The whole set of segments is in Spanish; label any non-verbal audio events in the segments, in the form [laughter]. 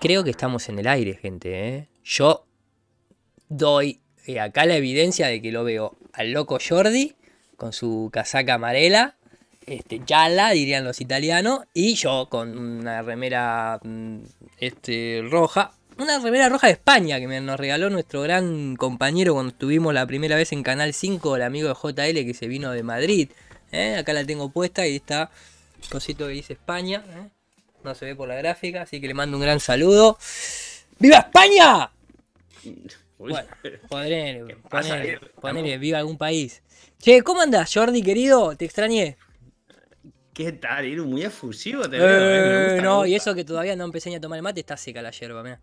Creo que estamos en el aire, gente. ¿eh? Yo doy eh, acá la evidencia de que lo veo al loco Jordi con su casaca amarela, este, yala, dirían los italianos, y yo con una remera mm, este, roja. Una remera roja de España que nos regaló nuestro gran compañero cuando estuvimos la primera vez en Canal 5, el amigo de JL que se vino de Madrid. ¿eh? Acá la tengo puesta y está cosito que dice España. ¿eh? No se ve por la gráfica, así que le mando un gran saludo. ¡Viva España! Eh? viva algún país. Che, ¿cómo andás, Jordi, querido? Te extrañé. ¿Qué tal? Ir muy efusivo te eh, veo. Eh, no, y eso que todavía no empecé a tomar el mate, está seca la hierba, mira.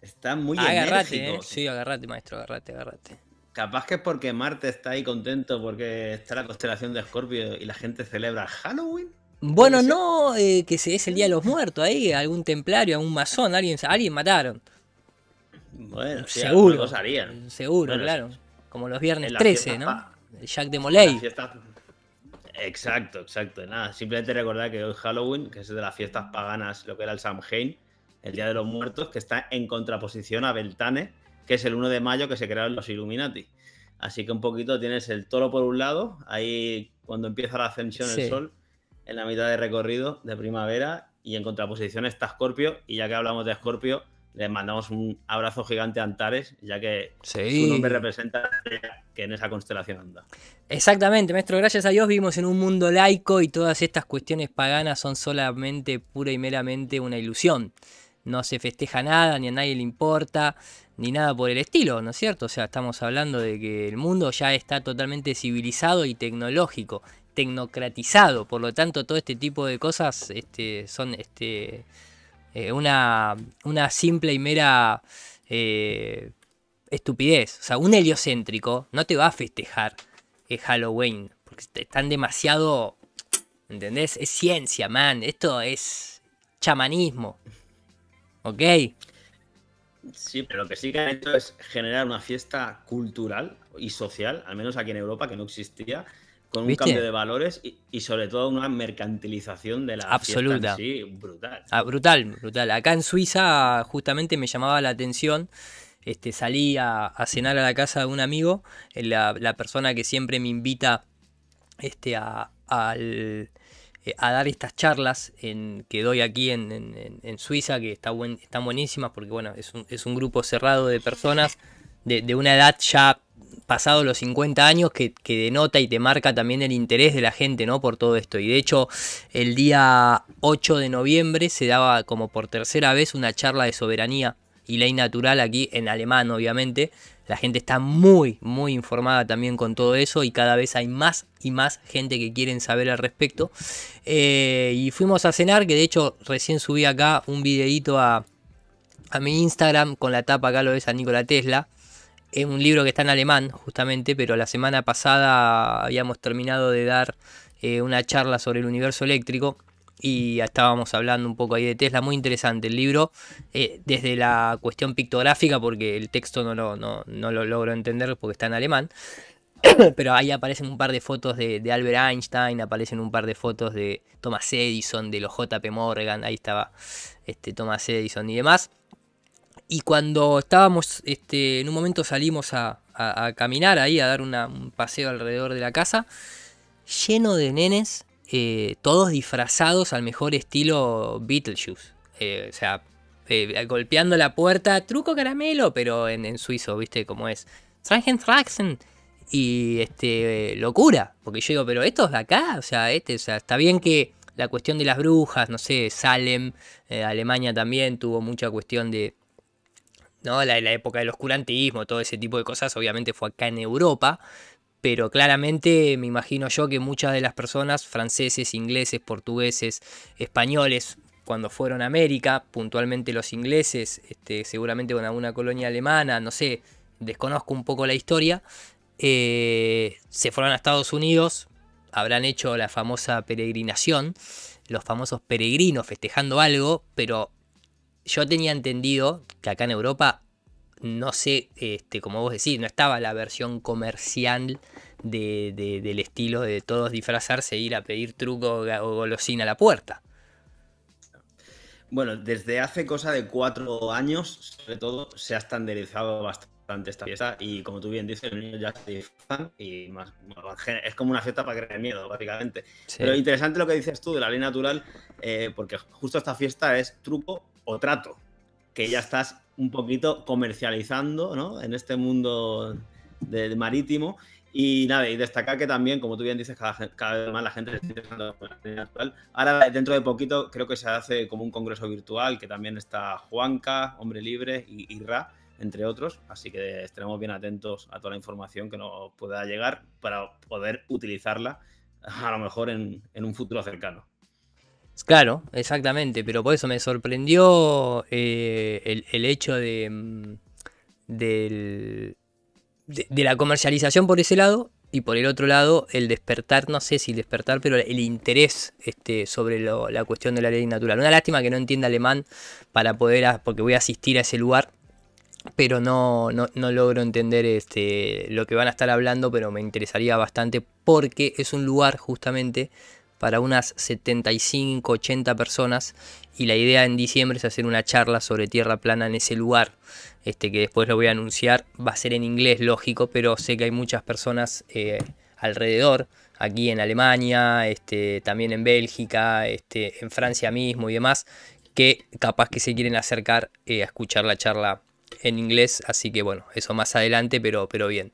Está muy agarrate, enérgico. Eh. Sí, agarrate, maestro, agarrate, agarrate. Capaz que es porque Marte está ahí contento porque está la constelación de Escorpio y la gente celebra Halloween. Bueno, no, eh, que se, es el Día de los Muertos ahí, algún templario, algún masón, alguien, alguien mataron. Bueno, seguro. Seguro, claro. Como los viernes 13, ¿no? Jack de Molay. Exacto, exacto. Nada, simplemente recordar que hoy Halloween, que es de las fiestas paganas, lo que era el Samhain, el Día de los Muertos, que está en contraposición a Beltane, que es el 1 de mayo que se crearon los Illuminati. Así que un poquito tienes el toro por un lado, ahí cuando empieza la ascensión del sol, en la mitad de recorrido de primavera, y en contraposición está Scorpio, y ya que hablamos de Scorpio, le mandamos un abrazo gigante a Antares, ya que su nombre representa que en esa constelación anda. Exactamente, maestro, gracias a Dios vivimos en un mundo laico y todas estas cuestiones paganas son solamente pura y meramente una ilusión. No se festeja nada, ni a nadie le importa ni nada por el estilo, ¿no es cierto? O sea, estamos hablando de que el mundo ya está totalmente civilizado y tecnológico, tecnocratizado, por lo tanto todo este tipo de cosas este, son este, eh, una, simple y mera eh, estupidez. O sea, un heliocéntrico no te va a festejar el eh, Halloween, porque están demasiado, ¿entendés? Es ciencia, man, esto es chamanismo. ¿Ok? Sí, pero lo que sí que han hecho es generar una fiesta cultural y social, al menos aquí en Europa, que no existía, con un cambio de valores y, sobre todo una mercantilización de la Absoluta. sí, brutal. Ah, brutal, brutal. Acá en Suiza justamente me llamaba la atención. Este, salí a, cenar a la casa de un amigo, eh, la, persona que siempre me invita este, al, eh, a dar estas charlas en, que doy aquí en, Suiza, que está buen, están buenísimas porque bueno, es un, grupo cerrado de personas de, una edad ya pasado los 50 años que, denota y te marca también el interés de la gente ¿no? por todo esto. Y de hecho el día 8 de noviembre se daba como por tercera vez una charla de soberanía y ley natural aquí en alemán, obviamente. La gente está muy, muy informada también con todo eso y cada vez hay más y más gente que quieren saber al respecto. Eh, y fuimos a cenar, que de hecho recién subí acá un videito a, mi Instagram con la tapa, acá lo ves a Nikola Tesla. Es un libro que está en alemán, justamente, pero la semana pasada habíamos terminado de dar eh, una charla sobre el universo eléctrico y estábamos hablando un poco ahí de Tesla, muy interesante el libro, eh, desde la cuestión pictográfica, porque el texto no lo, no, lo logro entender porque está en alemán, [coughs] pero ahí aparecen un par de fotos de, Albert Einstein, aparecen un par de fotos de Thomas Edison, de los JP Morgan, ahí estaba este, Thomas Edison y demás. Y cuando estábamos, este, en un momento salimos a, caminar ahí, a dar un paseo alrededor de la casa, lleno de nenes eh, todos disfrazados al mejor estilo Beetlejuice. Eh, o sea, eh, golpeando la puerta, truco caramelo, pero en, suizo, ¿viste cómo es? Traxen y este locura, porque yo digo, pero esto de acá, o sea, este, está bien que la cuestión de las brujas, no sé, Salem, Alemania también tuvo mucha cuestión de, La, la época del oscurantismo, todo ese tipo de cosas, obviamente fue acá en Europa, pero claramente me imagino yo que muchas de las personas, franceses, ingleses, portugueses, españoles, cuando fueron a América, puntualmente los ingleses, este, seguramente con alguna colonia alemana, no sé, desconozco un poco la historia, eh, se fueron a Estados Unidos, habrán hecho la famosa peregrinación, los famosos peregrinos festejando algo, pero yo tenía entendido que acá en Europa no sé, este, como vos decís, no estaba la versión comercial de, del estilo de todos disfrazarse e ir a pedir truco o golosina a la puerta. Bueno, desde hace cosa de cuatro años, sobre todo, se ha estandarizado bastante esta fiesta y como tú bien dices, los niños ya se disfrazan y es como una fiesta para crear miedo, básicamente. Pero interesante lo que dices tú de la ley natural, eh, porque justo esta fiesta es truco o trato, que ya estás un poquito comercializando en este mundo de marítimo. Y nada, y destacar que también, como tú bien dices, cada, vez más la gente está actual. Ahora, dentro de poquito, creo que se hace como un congreso virtual, que también está Juanca, Hombre Libre y, Ra, entre otros. Así que estaremos bien atentos a toda la información que nos pueda llegar para poder utilizarla a lo mejor en un futuro cercano. Claro, exactamente, pero por eso me sorprendió eh, el, hecho mm, de, de, la comercialización por ese lado y por el otro lado el despertar, no sé si despertar, pero el interés este, sobre la cuestión de la ley natural. Una lástima que no entienda alemán para poder, porque voy a asistir a ese lugar, pero no, no, logro entender este, lo que van a estar hablando, pero me interesaría bastante porque es un lugar justamente para unas 75, 80 personas y la idea en diciembre es hacer una charla sobre tierra plana en ese lugar, este que después lo voy a anunciar, va a ser en inglés lógico, pero sé que hay muchas personas eh, alrededor, aquí en Alemania, este, también en Bélgica, este, en Francia mismo y demás, que capaz que se quieren acercar eh, a escuchar la charla en inglés, así que bueno, eso más adelante, pero, pero bien.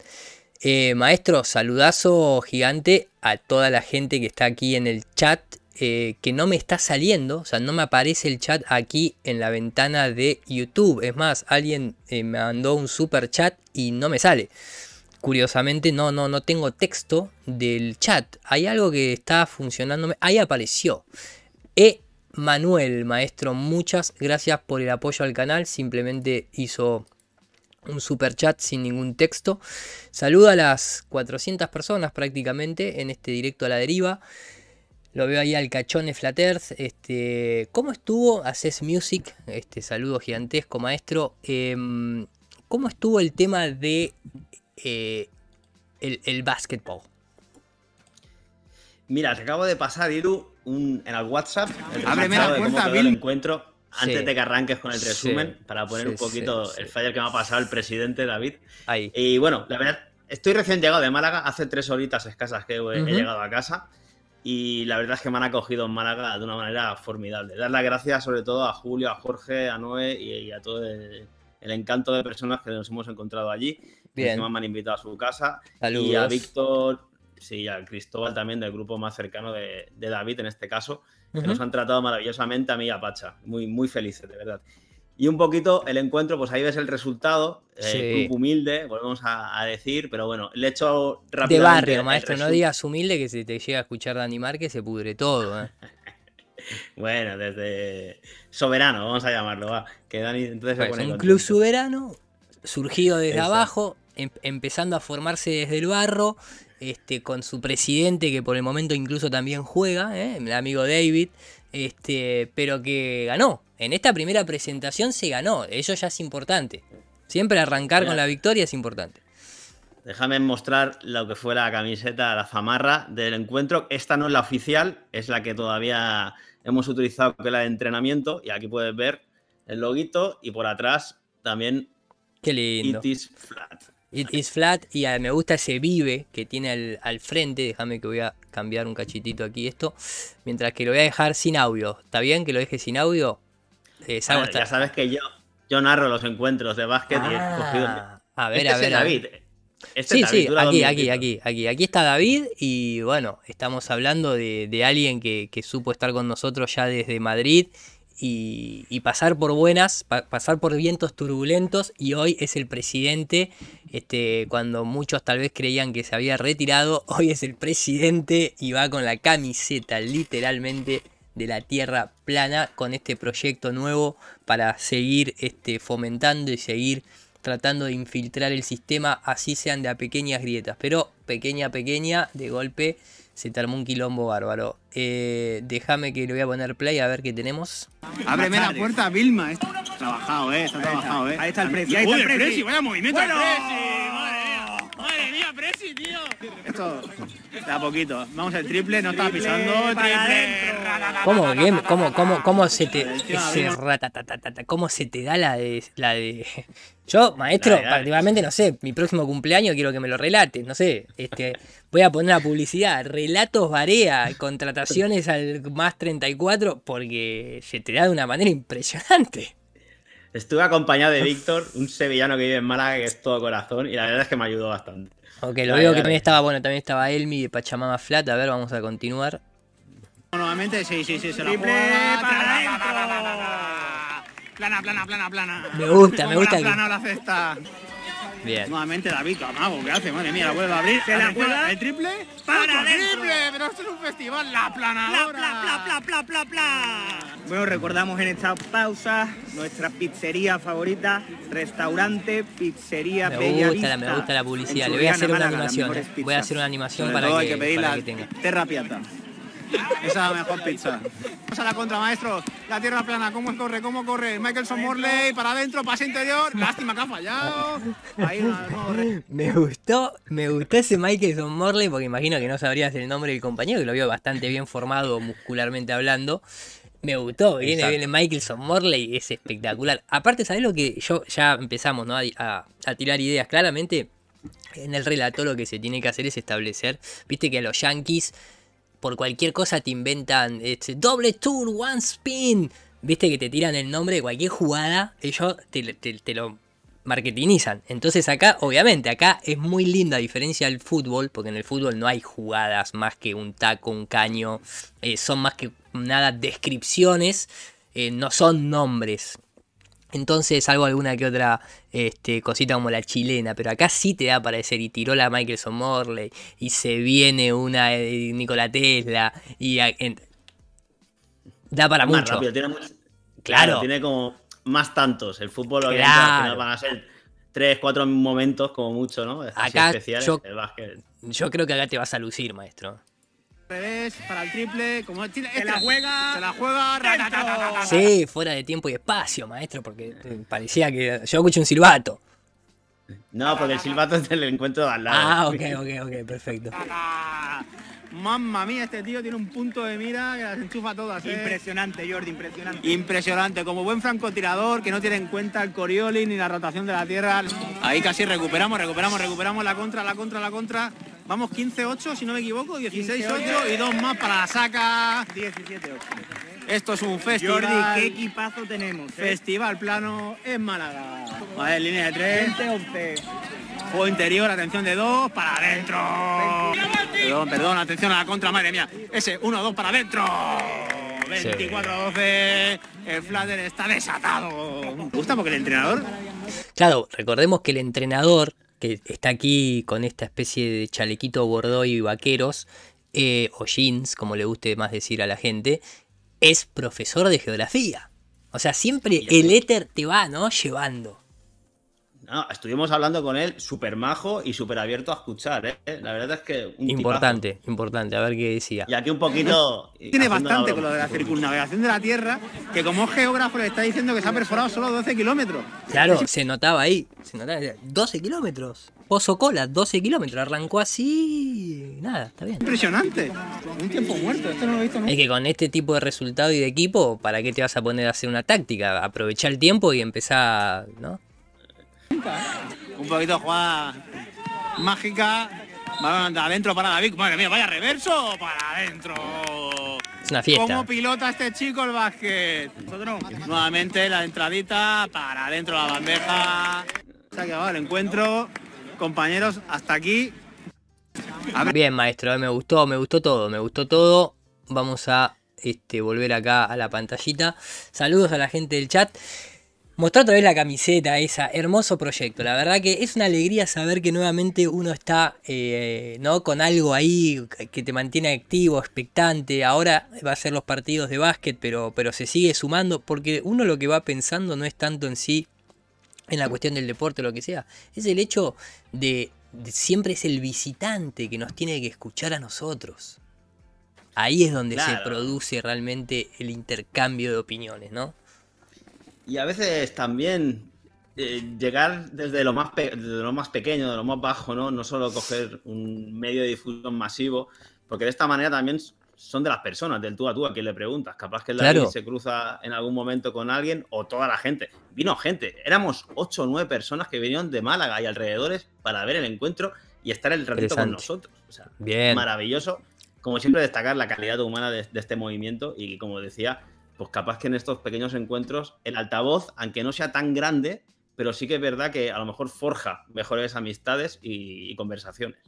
Eh, maestro, saludazo gigante a toda la gente que está aquí en el chat, eh, que no me está saliendo, o sea, no me aparece el chat aquí en la ventana de YouTube. Es más, alguien eh, me mandó un super chat y no me sale. Curiosamente, no, no, no tengo texto del chat. Hay algo que está funcionando, Ahí apareció. E Manuel, maestro, muchas gracias por el apoyo al canal. Simplemente hizo un super chat sin ningún texto. Saluda a las 400 personas prácticamente en este directo a la deriva. Lo veo ahí al cachón Flaters. Este, ¿Cómo estuvo Haces Music? Este saludo gigantesco, maestro. Em, ¿Cómo estuvo el tema de eh, el, Mira, te acabo de pasar, Iru, en el WhatsApp. Ábreme la puerta, Bill. Encuentro antes de que arranques con el resumen, para poner un poquito el fallo que me ha pasado el presidente David. Ahí. Y bueno, la verdad, estoy recién llegado de Málaga, hace tres horitas escasas que he, llegado a casa. Y la verdad es que me han acogido en Málaga de una manera formidable. Dar las gracias sobre todo a Julio, a Jorge, a Noé y, a todo el, encanto de personas que nos hemos encontrado allí. Bien. Que me han invitado a su casa. Saludos. Y a Víctor, sí, a Cristóbal también del grupo más cercano de, de David en este caso nos han tratado maravillosamente a mí y a Pacha. Muy, muy felices, de verdad. Y un poquito el encuentro, pues ahí ves el resultado. Eh, club humilde, volvemos a, decir, pero bueno, el hecho rápidamente. De barrio, maestro, no digas humilde que si te llega a escuchar Dani Márquez se pudre todo. ¿eh? [laughs] bueno, desde soberano, vamos a llamarlo, va. Que pues Un club soberano, surgido desde abajo, em, empezando a formarse desde el barro este, con su presidente, que por el momento incluso también juega, ¿eh? el amigo David, este, pero que ganó. En esta primera presentación se ganó, eso ya es importante. Siempre arrancar con la victoria es importante. Déjame mostrar lo que fue la camiseta, la zamarra del encuentro. Esta no es la oficial, es la que todavía hemos utilizado, que es la de entrenamiento. Y aquí puedes ver el loguito y por atrás también Qué lindo. flat. It is flat y ah, me gusta ese vive que tiene al, frente. Déjame que voy a cambiar un cachitito aquí esto. Mientras que lo voy a dejar sin audio. ¿Está bien que lo deje sin audio? Eh, ya sabes que yo, yo narro los encuentros de básquet y ah, A ver, a este ver. Este es David. sí, sí, aquí, aquí, aquí, aquí. Aquí está David y bueno, estamos hablando de, alguien que, supo estar con nosotros ya desde Madrid y, pasar por buenas, pasar por vientos turbulentos y hoy es el presidente, este, cuando muchos tal vez creían que se había retirado, [laughs] hoy es el presidente y va con la camiseta literalmente de la tierra plana con este proyecto nuevo para seguir este, fomentando y seguir tratando de infiltrar el sistema, así sean de a pequeñas grietas, pero pequeña, pequeña, de golpe se te armó un quilombo bárbaro. Eh, déjame que le voy a poner play a ver qué tenemos. Ábreme la puerta, Vilma. Está trabajado, eh. Está trabajado, eh. Ahí está el precio. Ahí está el precio. Vaya movimiento. Bueno. El precio. Esto, da poquito. Vamos al triple, no estaba pisando. Triple. ¿Cómo, ¿Cómo, se te. ¿Cómo se te da la de. La de... [laughs] Yo, maestro, prácticamente no sé, mi próximo cumpleaños quiero que me lo relates, no sé. Este, voy a poner la publicidad, relatos varea, contrataciones al más 34, porque se te da de una manera impresionante. Estuve acompañado de Víctor, un sevillano que vive en Málaga, que es todo corazón, y la verdad es que me ayudó bastante. Ok, lo veo que también estaba, bueno, también estaba Elmi de Pachamama Flat. A ver, vamos a continuar. Nuevamente, sí, sí, sí, se la Plana, plana, plana, plana. Me gusta, me gusta. Plana, la cesta. Bien. Nuevamente David Amago, ¿qué hace? Madre mía, la vuelve a abrir. la el triple! ¡Pero esto es un festival! ¡La plana ¡La, pla, pla, pla, pla, Bueno, recordamos en esta pausa nuestra pizzería favorita, restaurante Pizzería me gusta, Me gusta la publicidad. Le voy a hacer una animación. Eh. Voy a hacer una animación para que, que, para que tenga. Terra Piata. Esa es la mejor pizza. Vamos a la contra, maestro. La tierra plana, cómo corre, cómo corre. Michelson Morley, para adentro, pase interior. Lástima que ha fallado. me gustó, me gustó ese Michaelson Morley porque imagino que no sabrías el nombre del compañero, que lo vio bastante bien formado muscularmente hablando. Me gustó, viene, viene Michelson Morley, es espectacular. Aparte, sabes lo que yo ya empezamos ¿no? a, a tirar ideas? Claramente, en el relato lo que se tiene que hacer es establecer, viste que a los Yankees por cualquier cosa te inventan este, doble tour, one spin. Viste que te tiran el nombre de cualquier jugada, ellos te, lo marketinizan. Entonces acá, obviamente, acá es muy linda a diferencia del fútbol, porque en el fútbol no hay jugadas más que un taco, un caño, eh, son más que nada descripciones, eh, no son nombres. Entonces, algo alguna que otra este, cosita como la chilena, pero acá sí te da para decir, y tiró la Michelson Morley, y se viene una Nikola Tesla, y da para mucho. Claro. Tiene como más tantos. El fútbol van a ser tres, cuatro momentos como mucho, ¿no? acá yo creo que acá te vas a lucir, maestro para el triple, como Chile. Se este la juega. Se la juega. Sí, fuera de tiempo y espacio, maestro, porque eh, parecía que. Yo escuché un silbato. No, porque el silbato es el encuentro de al lado. Ah, ok, ok, ok, perfecto. Mamma mía, este tío tiene un punto de mira que las enchufa todas. ¿eh? Impresionante, Jordi, impresionante. Impresionante, como buen francotirador que no tiene en cuenta el coriolis ni la rotación de la tierra. Ahí casi recuperamos, recuperamos, recuperamos la contra, la contra, la contra. Vamos 15-8, si no me equivoco, 16-8 y dos más para la saca. 17-8. Esto es un festival. Jordi, qué equipazo tenemos. Eh? Festival plano en Málaga. Vale, línea de 3. 11 Juego interior, atención de dos, para adentro. Perdón, perdón, atención a la contra, madre mía. Ese uno, dos, para adentro. 24-12. El Flatter está desatado. ¿Te gusta porque el entrenador. Claro, recordemos que el entrenador que está aquí con esta especie de chalequito bordó y vaqueros, eh, o jeans, como le guste más decir a la gente, es profesor de geografía. O sea, siempre el éter te va, ¿no? Llevando no, estuvimos hablando con él súper majo y súper abierto a escuchar, ¿eh? La verdad es que... importante, importante, a ver qué decía. Y aquí un poquito... Eh, tiene bastante con lo de la circunnavegación de la Tierra, que como geógrafo le está diciendo que se ha perforado solo 12 kilómetros. Claro, se notaba ahí, se notaba, 12 kilómetros. Pozo Cola, 12 kilómetros, arrancó así... Nada, está bien. Impresionante, un tiempo muerto, esto no lo he visto nunca. Es que con este tipo de resultado y de equipo, ¿para qué te vas a poner a hacer una táctica? Aprovechar el tiempo y empezar, ¿no? Un poquito jugada mágica. Balón adentro para David. Madre mía, vaya reverso para adentro. Es una fiesta. ¿Cómo pilota este chico el básquet? nuevamente la entradita para adentro la bandeja. Se ha el encuentro. Compañeros, hasta aquí. Bien, maestro, eh, me gustó, me gustó todo, me gustó todo. Vamos a este, volver acá a la pantallita. Saludos a la gente del chat. Mostró otra vez la camiseta, esa, hermoso proyecto. La verdad que es una alegría saber que nuevamente uno está eh, ¿no? con algo ahí que te mantiene activo, expectante. Ahora va a ser los partidos de básquet, pero, pero se sigue sumando porque uno lo que va pensando no es tanto en sí, en la cuestión del deporte o lo que sea, es el hecho de, siempre es el visitante que nos tiene que escuchar a nosotros. Ahí es donde se produce realmente el intercambio de opiniones, ¿no? Y a veces también eh, llegar desde lo, más lo más pequeño, de lo más bajo, ¿no? No solo coger un medio de difusión masivo, porque de esta manera también son de las personas, del tú a tú a quien le preguntas. Capaz que el gente se cruza en algún momento con alguien o toda la gente. Vino gente, éramos ocho o nueve personas que vinieron de Málaga y alrededores para ver el encuentro y estar el ratito con nosotros. maravilloso. Como siempre, destacar la calidad humana de, de este movimiento y, como decía, pues capaz que en estos pequeños encuentros el altavoz, aunque no sea tan grande, pero sí que es verdad que a lo mejor forja mejores amistades y, conversaciones.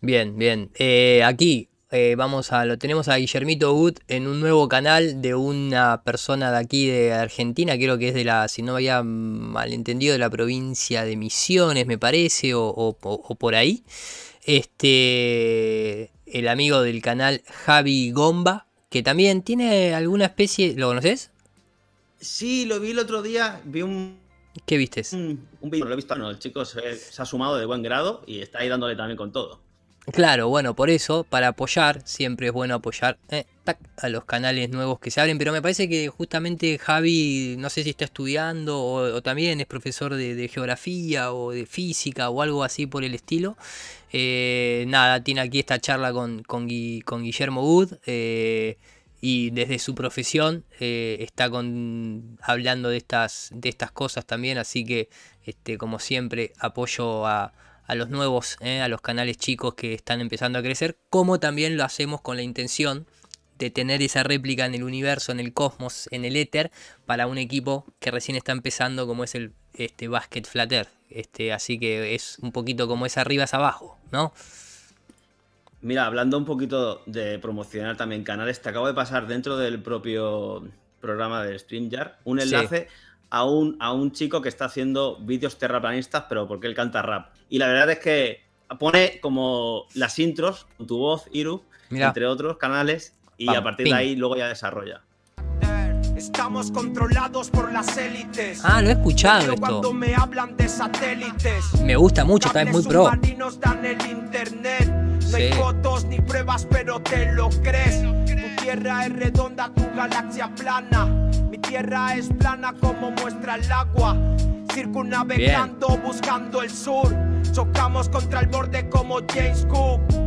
Bien, bien. Eh, aquí eh, vamos a lo tenemos a Guillermito Wood en un nuevo canal de una persona de aquí de Argentina, creo que es de la, si no había malentendido, de la provincia de Misiones, me parece, o, o por ahí. Este, el amigo del canal Javi Gomba, que también tiene alguna especie. ¿Lo conoces? Sí, lo vi el otro día. Vi un. ¿Qué vistes? Un, un lo he visto, no, el chico se, eh, se, ha sumado de buen grado y está ahí dándole también con todo. Claro, bueno, por eso, para apoyar, siempre es bueno apoyar eh, a los canales nuevos que se abren, pero me parece que justamente Javi, no sé si está estudiando o, también es profesor de, geografía o de física o algo así por el estilo. Eh, nada, tiene aquí esta charla con, con, Guillermo Wood eh, y desde su profesión está con, hablando de estas, de estas cosas también, así que este, como siempre apoyo a a los nuevos, eh, a los canales chicos que están empezando a crecer, como también lo hacemos con la intención de tener esa réplica en el universo, en el cosmos, en el éter, para un equipo que recién está empezando como es el este, Basket Flatter. Este, así que es un poquito como es arriba, es abajo, ¿no? Mira, hablando un poquito de promocionar también canales, te acabo de pasar dentro del propio programa de StreamYard un enlace a un, a un chico que está haciendo vídeos terraplanistas, pero porque él canta rap. Y la verdad es que pone como las intros, tu voz, Iru, entre otros canales, y a partir de ahí luego ya desarrolla. Estamos controlados por las élites. Ah, lo he escuchado me hablan de satélites. Me gusta mucho, está muy pro. el internet. hay fotos ni pruebas, pero te lo crees. Tu tierra es redonda, tu galaxia plana tierra es plana como muestra el agua. Circunnavegando, buscando el sur. Chocamos contra el borde como James Cook.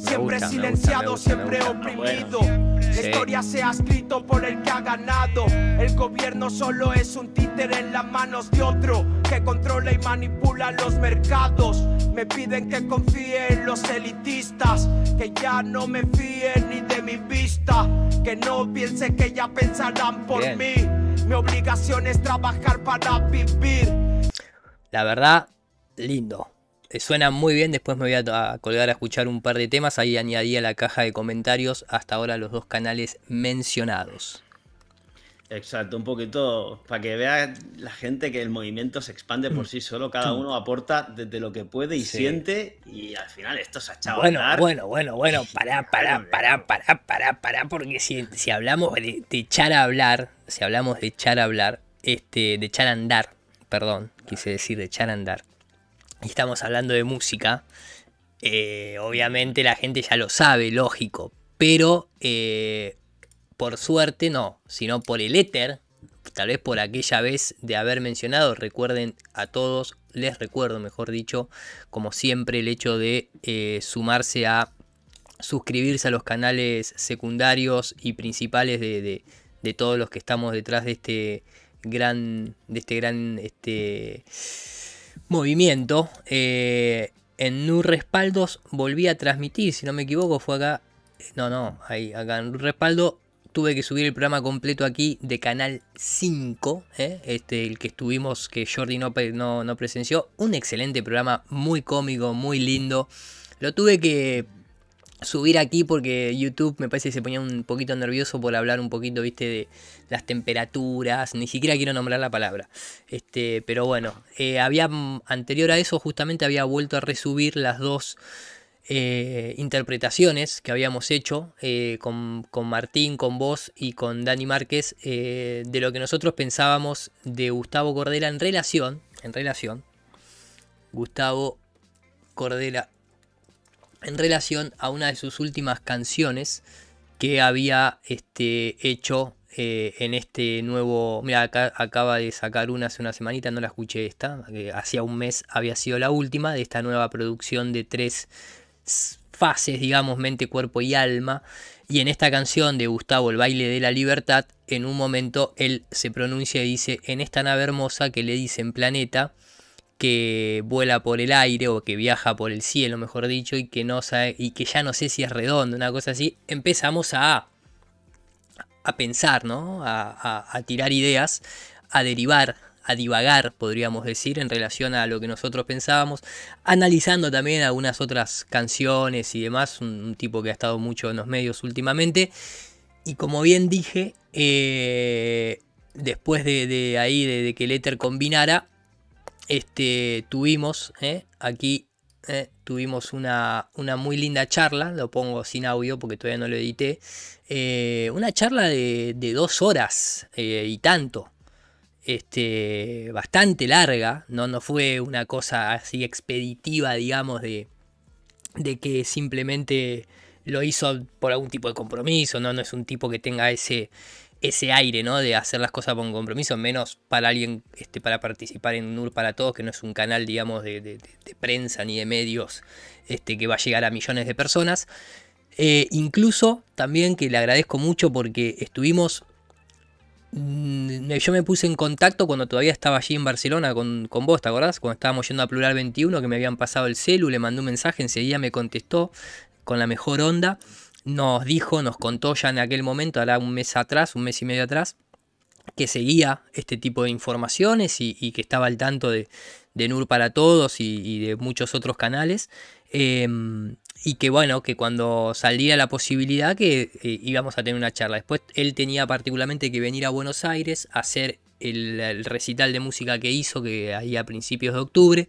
Siempre silenciado, siempre oprimido. La historia se ha escrito por el que ha ganado. El gobierno solo es un títere en las manos de otro que controla y manipula los mercados. Me piden que confíe en los elitistas, que ya no me fíen ni de mi vista, que no piense que ya pensarán por mí. Mi obligación es trabajar para vivir. La verdad, lindo. Eh, suena muy bien, después me voy a, colgar a escuchar un par de temas, ahí añadí la caja de comentarios hasta ahora los dos canales mencionados. Exacto, un poquito para que vea la gente que el movimiento se expande por sí solo, cada mm. uno aporta desde lo que puede y siente y al final esto se ha echado bueno, Bueno, bueno, bueno, para, para, para, para, para, porque si, hablamos de, echar a hablar, si hablamos de echar a hablar, este, de echar a andar, perdón, quise decir de echar a andar y estamos hablando de música, eh, obviamente la gente ya lo sabe, lógico, pero eh, por suerte no, sino por el éter, tal vez por aquella vez de haber mencionado, recuerden a todos, les recuerdo mejor dicho, como siempre el hecho de eh, sumarse a suscribirse a los canales secundarios y principales de, todos los que estamos detrás de este gran, de este gran, este, movimiento. Eh, en Nu Respaldos volví a transmitir, si no me equivoco, fue acá. Eh, no, no, ahí, acá en Nu Respaldo tuve que subir el programa completo aquí de Canal 5, eh, este, el que estuvimos, que Jordi no, no, no presenció. Un excelente programa, muy cómico, muy lindo. Lo tuve que subir aquí porque YouTube me parece que se ponía un poquito nervioso por hablar un poquito, viste, de las temperaturas, ni siquiera quiero nombrar la palabra. Este, pero bueno, eh, había mm, anterior a eso justamente había vuelto a resubir las dos eh, interpretaciones que habíamos hecho eh, con, Martín, con vos y con Dani Márquez de lo que nosotros pensábamos de Gustavo Cordela en relación, en relación, Gustavo Cordela en relación a una de sus últimas canciones que había este, hecho eh, en este nuevo. Mira, acaba de sacar una hace una semanita, no la escuché esta. Eh, hacía un mes había sido la última de esta nueva producción de tres fases, digamos, mente, cuerpo y alma. Y en esta canción de Gustavo, El baile de la libertad, en un momento él se pronuncia y dice: En esta nave hermosa que le dicen planeta, que vuela por el aire o que viaja por el cielo, mejor dicho, y que no sabe, y que ya no sé si es redondo, una cosa así, empezamos a, a pensar, ¿no? A, a, tirar ideas, a derivar, a divagar, podríamos decir, en relación a lo que nosotros pensábamos, analizando también algunas otras canciones y demás, un, tipo que ha estado mucho en los medios últimamente. Y como bien dije, eh, después de, ahí, de, de que el éter combinara, este, tuvimos eh, aquí eh, tuvimos una, muy linda charla, lo pongo sin audio porque todavía no lo edité, eh, una charla de, dos horas y tanto, este, bastante larga, ¿no? no fue una cosa así expeditiva, digamos, de, de que simplemente lo hizo por algún tipo de compromiso, ¿no? no es un tipo que tenga ese, ese aire, ¿no? De hacer las cosas con compromiso, menos para alguien, este, para participar en NUR para todos, que no es un canal, digamos, de, prensa ni de medios este, que va a llegar a millones de personas. Eh, incluso también que le agradezco mucho porque estuvimos. Mm, yo me puse en contacto cuando todavía estaba allí en Barcelona con, con, vos, ¿te acordás? Cuando estábamos yendo a Plural 21, que me habían pasado el celu, le mandé un mensaje, enseguida me contestó con la mejor onda nos dijo, nos contó ya en aquel momento, ahora un mes atrás, un mes y medio atrás, que seguía este tipo de informaciones y, que estaba al tanto de, NUR para todos y, de muchos otros canales. Em, y que bueno, que cuando salía la posibilidad que eh, íbamos a tener una charla. Después él tenía particularmente que venir a Buenos Aires a hacer el, el recital de música que hizo, que ahí a principios de octubre.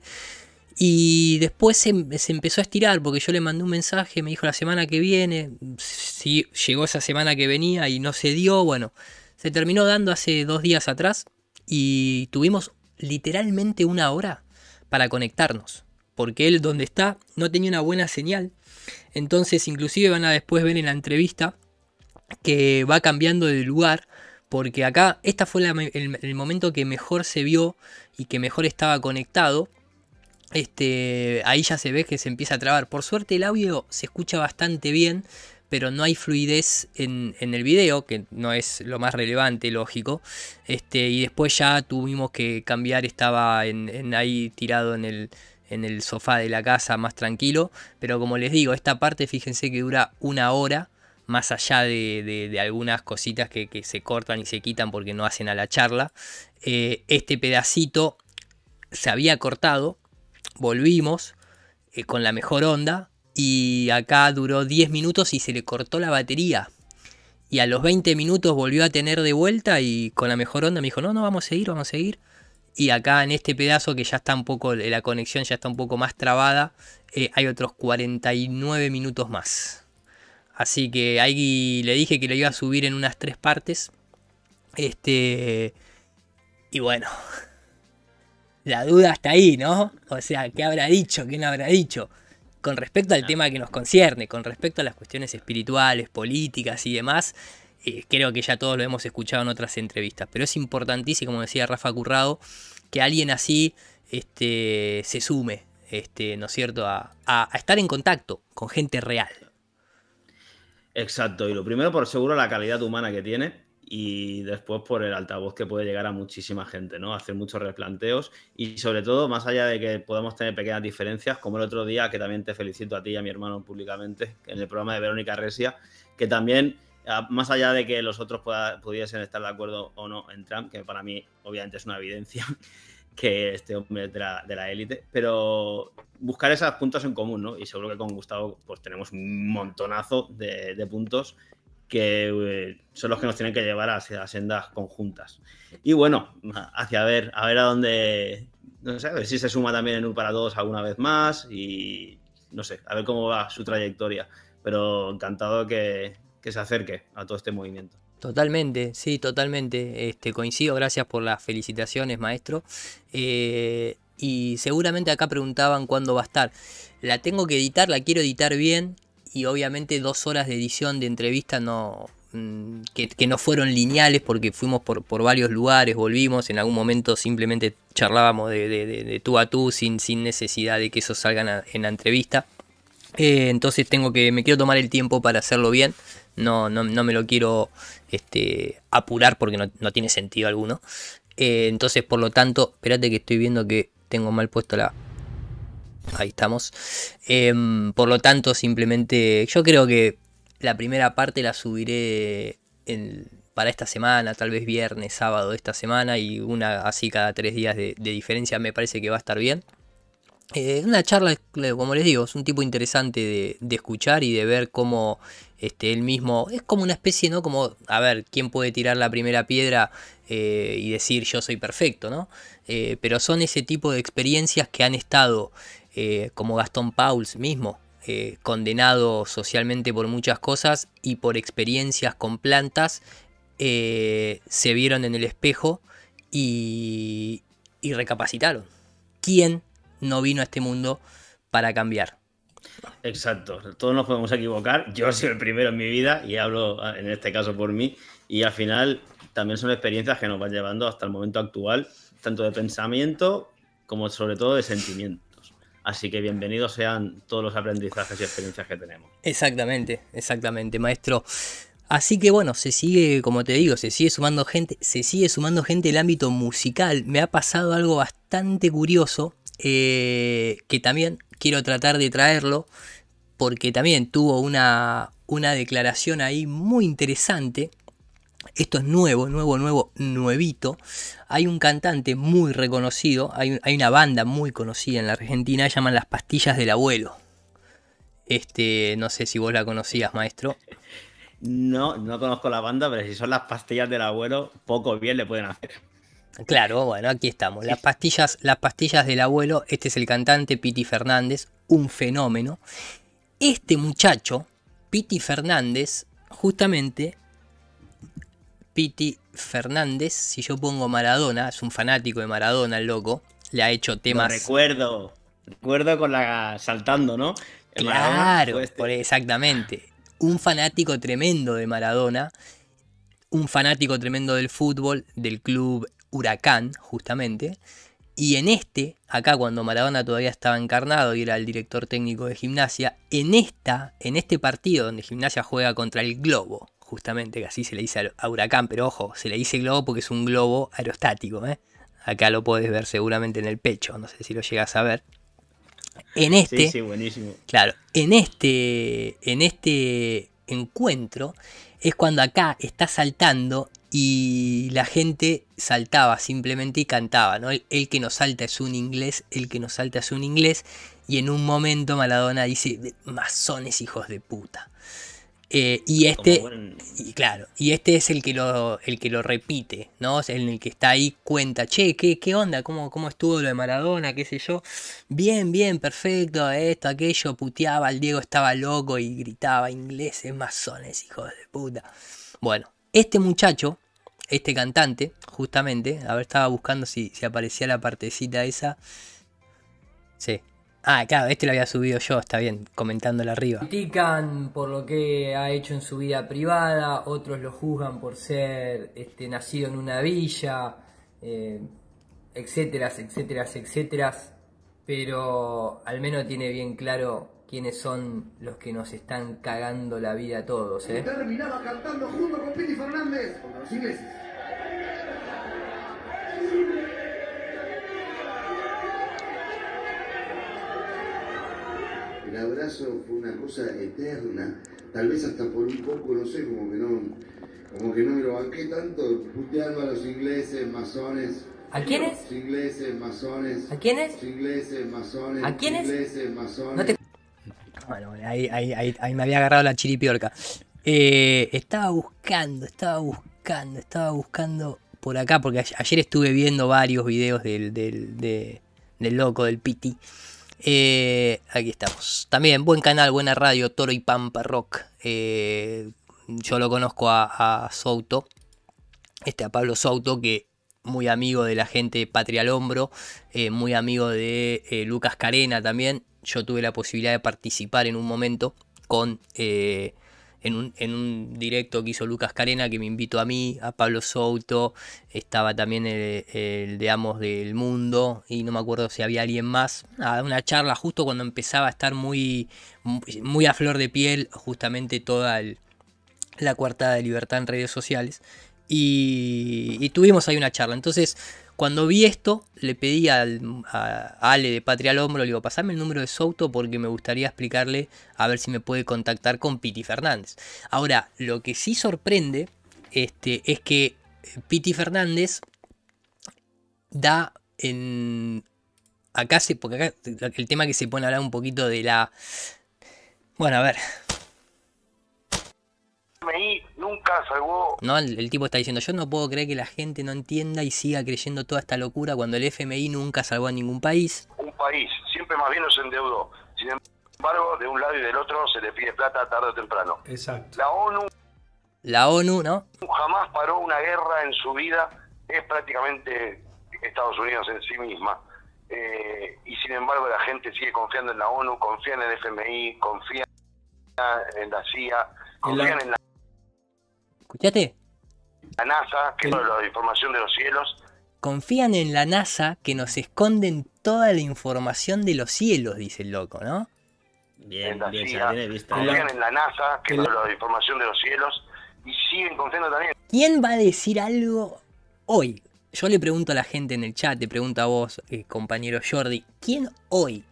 Y después se, empezó a estirar porque yo le mandé un mensaje, me dijo la semana que viene, si llegó esa semana que venía y no se dio, bueno, se terminó dando hace dos días atrás y tuvimos literalmente una hora para conectarnos, porque él donde está no tenía una buena señal, entonces inclusive van a después ver en la entrevista que va cambiando de lugar, porque acá, esta fue el momento que mejor se vio y que mejor estaba conectado, este, ahí ya se ve que se empieza a trabar. Por suerte el audio se escucha bastante bien, pero no hay fluidez en, el video, que no es lo más relevante, lógico. Este, y después ya tuvimos que cambiar, estaba en, ahí tirado en el, sofá de la casa más tranquilo. Pero como les digo, esta parte fíjense que dura una hora más allá de, algunas cositas que, se cortan y se quitan porque no hacen a la charla, eh, este pedacito se había cortado volvimos eh, con la mejor onda y acá duró 10 minutos y se le cortó la batería. Y a los 20 minutos volvió a tener de vuelta y con la mejor onda me dijo, no, no, vamos a seguir, vamos a seguir. Y acá en este pedazo que ya está un poco, la conexión ya está un poco más trabada, eh, hay otros 49 minutos más. Así que ahí le dije que lo iba a subir en unas tres partes. Este... Y bueno, la duda está ahí, ¿no? O sea, ¿qué habrá dicho? ¿Qué no habrá dicho? Con respecto al tema que nos concierne, con respecto a las cuestiones espirituales, políticas y demás, eh, creo que ya todos lo hemos escuchado en otras entrevistas, pero es importantísimo, como decía Rafa Currado, que alguien así este, se sume, este, ¿no es cierto?, a estar en contacto con gente real. Exacto, y lo primero por seguro la calidad humana que tiene, y después por el altavoz que puede llegar a muchísima gente, ¿no? Hacer muchos replanteos y sobre todo, más allá de que podamos tener pequeñas diferencias, como el otro día, que también te felicito a ti y a mi hermano públicamente, en el programa de Verónica Resia, que también, ah, más allá de que los otros pueda, pudiesen estar de acuerdo o no en Trump, que para mí obviamente es una evidencia [laughs] que este hombre es de la élite, pero buscar esos puntos en común, ¿no? Y seguro que con Gustavo pues tenemos un montonazo de, de puntos que eh, son los que nos tienen que llevar hacia sendas conjuntas. Y bueno, hacia ver, a ver a dónde, no sé, a ver si se suma también en un para dos alguna vez más y no sé, a ver cómo va su trayectoria. Pero encantado que, que se acerque a todo este movimiento. Totalmente, sí, totalmente. Este, coincido, gracias por las felicitaciones, maestro. Eh, y seguramente acá preguntaban cuándo va a estar. La tengo que editar, la quiero editar bien, y obviamente dos horas de edición de entrevista no, mm, que, no fueron lineales porque fuimos por, varios lugares, volvimos, en algún momento simplemente charlábamos de, tú a tú sin, sin, necesidad de que eso salga en la, entrevista. Eh, entonces tengo que, me quiero tomar el tiempo para hacerlo bien, no, no, me lo quiero este, apurar porque no, tiene sentido alguno. Eh, entonces, por lo tanto, espérate que estoy viendo que tengo mal puesto la, Ahí estamos. Em, por lo tanto, simplemente yo creo que la primera parte la subiré para esta semana, tal vez viernes, sábado de esta semana y una así cada tres días de, diferencia me parece que va a estar bien. Eh, una charla, como les digo, es un tipo interesante de, escuchar y de ver cómo este, él mismo. Es como una especie, ¿no? Como, a ver, ¿quién puede tirar la primera piedra eh, y decir yo soy perfecto, ¿no? Eh, pero son ese tipo de experiencias que han estado eh, como Gastón Pauls mismo, eh, condenado socialmente por muchas cosas y por experiencias con plantas, eh, se vieron en el espejo y, y recapacitaron. ¿Quién no vino a este mundo para cambiar? Exacto, todos nos podemos equivocar. Yo soy el primero en mi vida y hablo en este caso por mí. Y al final también son experiencias que nos van llevando hasta el momento actual, tanto de pensamiento como sobre todo de sentimiento. Así que bienvenidos sean todos los aprendizajes y experiencias que tenemos. Exactamente, exactamente, maestro. Así que bueno, se sigue, como te digo, se sigue sumando gente, se sigue sumando gente El ámbito musical. Me ha pasado algo bastante curioso eh, que también quiero tratar de traerlo porque también tuvo una, una declaración ahí muy interesante esto es nuevo, nuevo, nuevo, nuevito. Hay un cantante muy reconocido, hay, una banda muy conocida en la Argentina, llaman Las Pastillas del Abuelo. Este, no sé si vos la conocías, maestro. No, no conozco la banda, pero si son las pastillas del abuelo, poco bien le pueden hacer. Claro, bueno, aquí estamos. Las pastillas, las pastillas del abuelo, este es el cantante Piti Fernández, un fenómeno. Este muchacho, Piti Fernández, justamente Piti Fernández. Si yo pongo Maradona, es un fanático de Maradona, el loco. Le ha hecho temas. recuerdo. Recuerdo con la saltando, ¿no? claro, este por, exactamente. Un fanático tremendo de Maradona. Un fanático tremendo del fútbol, del club Huracán, justamente. Y en este, acá cuando Maradona todavía estaba encarnado y era el director técnico de gimnasia, en esta, en este partido donde gimnasia juega contra el Globo, justamente, que así se le dice a huracán, pero ojo, se le dice globo porque es un globo aerostático. ¿eh? Acá lo puedes ver seguramente en el pecho, no sé si lo llegas a ver. En este, claro, en este, en este encuentro es cuando acá está saltando y la gente saltaba simplemente y cantaba, ¿no? El, que nos salta es un inglés, el que nos salta es un inglés, y en un momento Maradona dice, masones hijos de puta. Eh, y este, y claro, y este es el que lo, el que lo repite, ¿no? es el que está ahí cuenta, che, ¿qué, onda? ¿Cómo, ¿Cómo estuvo lo de Maradona? ¿Qué sé yo? Bien, bien, perfecto, esto, aquello, puteaba, el Diego estaba loco y gritaba, ingleses, masones, hijos de puta. Bueno, este muchacho, este cantante, justamente, a ver, estaba buscando si, si aparecía la partecita esa. Sí, Ah, claro, este lo había subido yo, está bien, comentándolo arriba. Critican por lo que ha hecho en su vida privada, otros lo juzgan por ser este, nacido en una villa, etcétera, eh, etcétera, etcétera. Pero al menos tiene bien claro quiénes son los que nos están cagando la vida a todos. ¿eh? Terminaba cantando junto con Fernández, con los el abrazo fue una cosa eterna, tal vez hasta por un poco, no sé, como que no, como que no me lo banqué tanto, puteando a los ingleses, masones. ¿A quiénes? Los ingleses, masones. ¿A quiénes? Los ingleses, masones. ¿A quiénes? Ingleses, masones. No te... Bueno, ahí, ahí, me había agarrado la chiripiorca. Eh, estaba buscando, estaba buscando, estaba buscando por acá, porque ayer estuve viendo varios videos del, del, de, del loco, del Piti. Eh, aquí estamos. También buen canal, buena radio, Toro y Pampa Rock. Eh, yo lo conozco a, Souto, este, a Pablo Souto, que muy amigo de la gente Patria al Hombro, eh, muy amigo de Lucas Carena también. Yo tuve la posibilidad de participar en un momento con en un, directo que hizo Lucas Carena, que me invitó a mí, a Pablo Souto, estaba también eh, el, de Amos del Mundo, y no me acuerdo si había alguien más, a ah, una charla justo cuando empezaba a estar muy, muy a flor de piel justamente toda la coartada de libertad en redes sociales. Y, y tuvimos ahí una charla. Entonces, cuando vi esto, le pedí al, a Ale de Patria al Hombro, le digo, pasame el número de Souto porque me gustaría explicarle a ver si me puede contactar con Piti Fernández. Ahora, lo que sí sorprende este, es que eh, Piti Fernández da en... Acá se, porque acá el tema que se pone a hablar un poquito de la... Bueno, a ver nunca salvó. No, el, tipo está diciendo, yo no puedo creer que la gente no entienda y siga creyendo toda esta locura cuando el FMI nunca salvó a ningún país. Un país, siempre más bien nos endeudó. Sin embargo, de un lado y del otro se le pide plata tarde o temprano. Exacto. La ONU... La ONU, ¿no? Jamás paró una guerra en su vida. Es prácticamente Estados Unidos en sí misma. Eh, y sin embargo la gente sigue confiando en la ONU, confía en el FMI, confía en la CIA, confían en la ¿Escuchaste? La NASA, que es la información de los cielos. Confían en la NASA que nos esconden toda la información de los cielos, dice el loco, ¿no? Bien, bien, bien, bien. Ah. Confían en la NASA, que es la información de los cielos, y siguen confiando también. ¿Quién va a decir algo hoy? Yo le pregunto a la gente en el chat, te pregunto a vos, eh, compañero Jordi, ¿quién hoy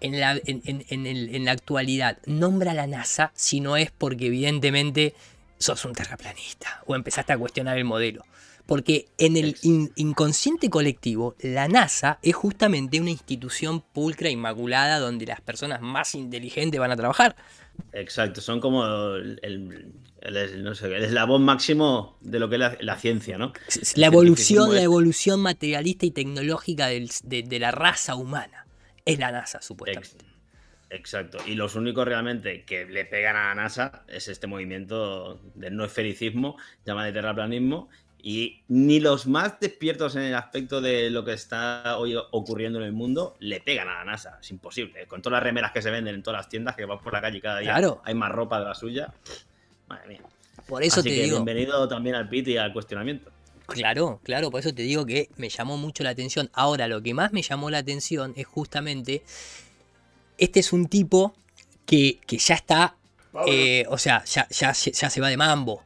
en la, en, en, la actualidad nombra a la NASA si no es porque evidentemente sos un terraplanista o empezaste a cuestionar el modelo. Porque en el inconsciente colectivo, la NASA es justamente una institución pulcra, inmaculada, donde las personas más inteligentes van a trabajar. Exacto, son como el, no sé, eslabón máximo de lo que es la, ciencia, ¿no? La evolución, la evolución materialista y tecnológica de, la raza humana es la NASA, supuestamente. Exacto. Y los únicos realmente que le pegan a la NASA es este movimiento del no esfericismo, llama de terraplanismo, y ni los más despiertos en el aspecto de lo que está hoy ocurriendo en el mundo le pegan a la NASA. Es imposible. Con todas las remeras que se venden en todas las tiendas que vas por la calle cada día, hay más ropa de la suya. Madre mía. Por eso te que digo. Bienvenido también al PIT y al cuestionamiento. Claro, claro, por eso te digo que me llamó mucho la atención. Ahora, lo que más me llamó la atención es justamente este es un tipo que, ya está, eh, o sea, ya, se va de mambo.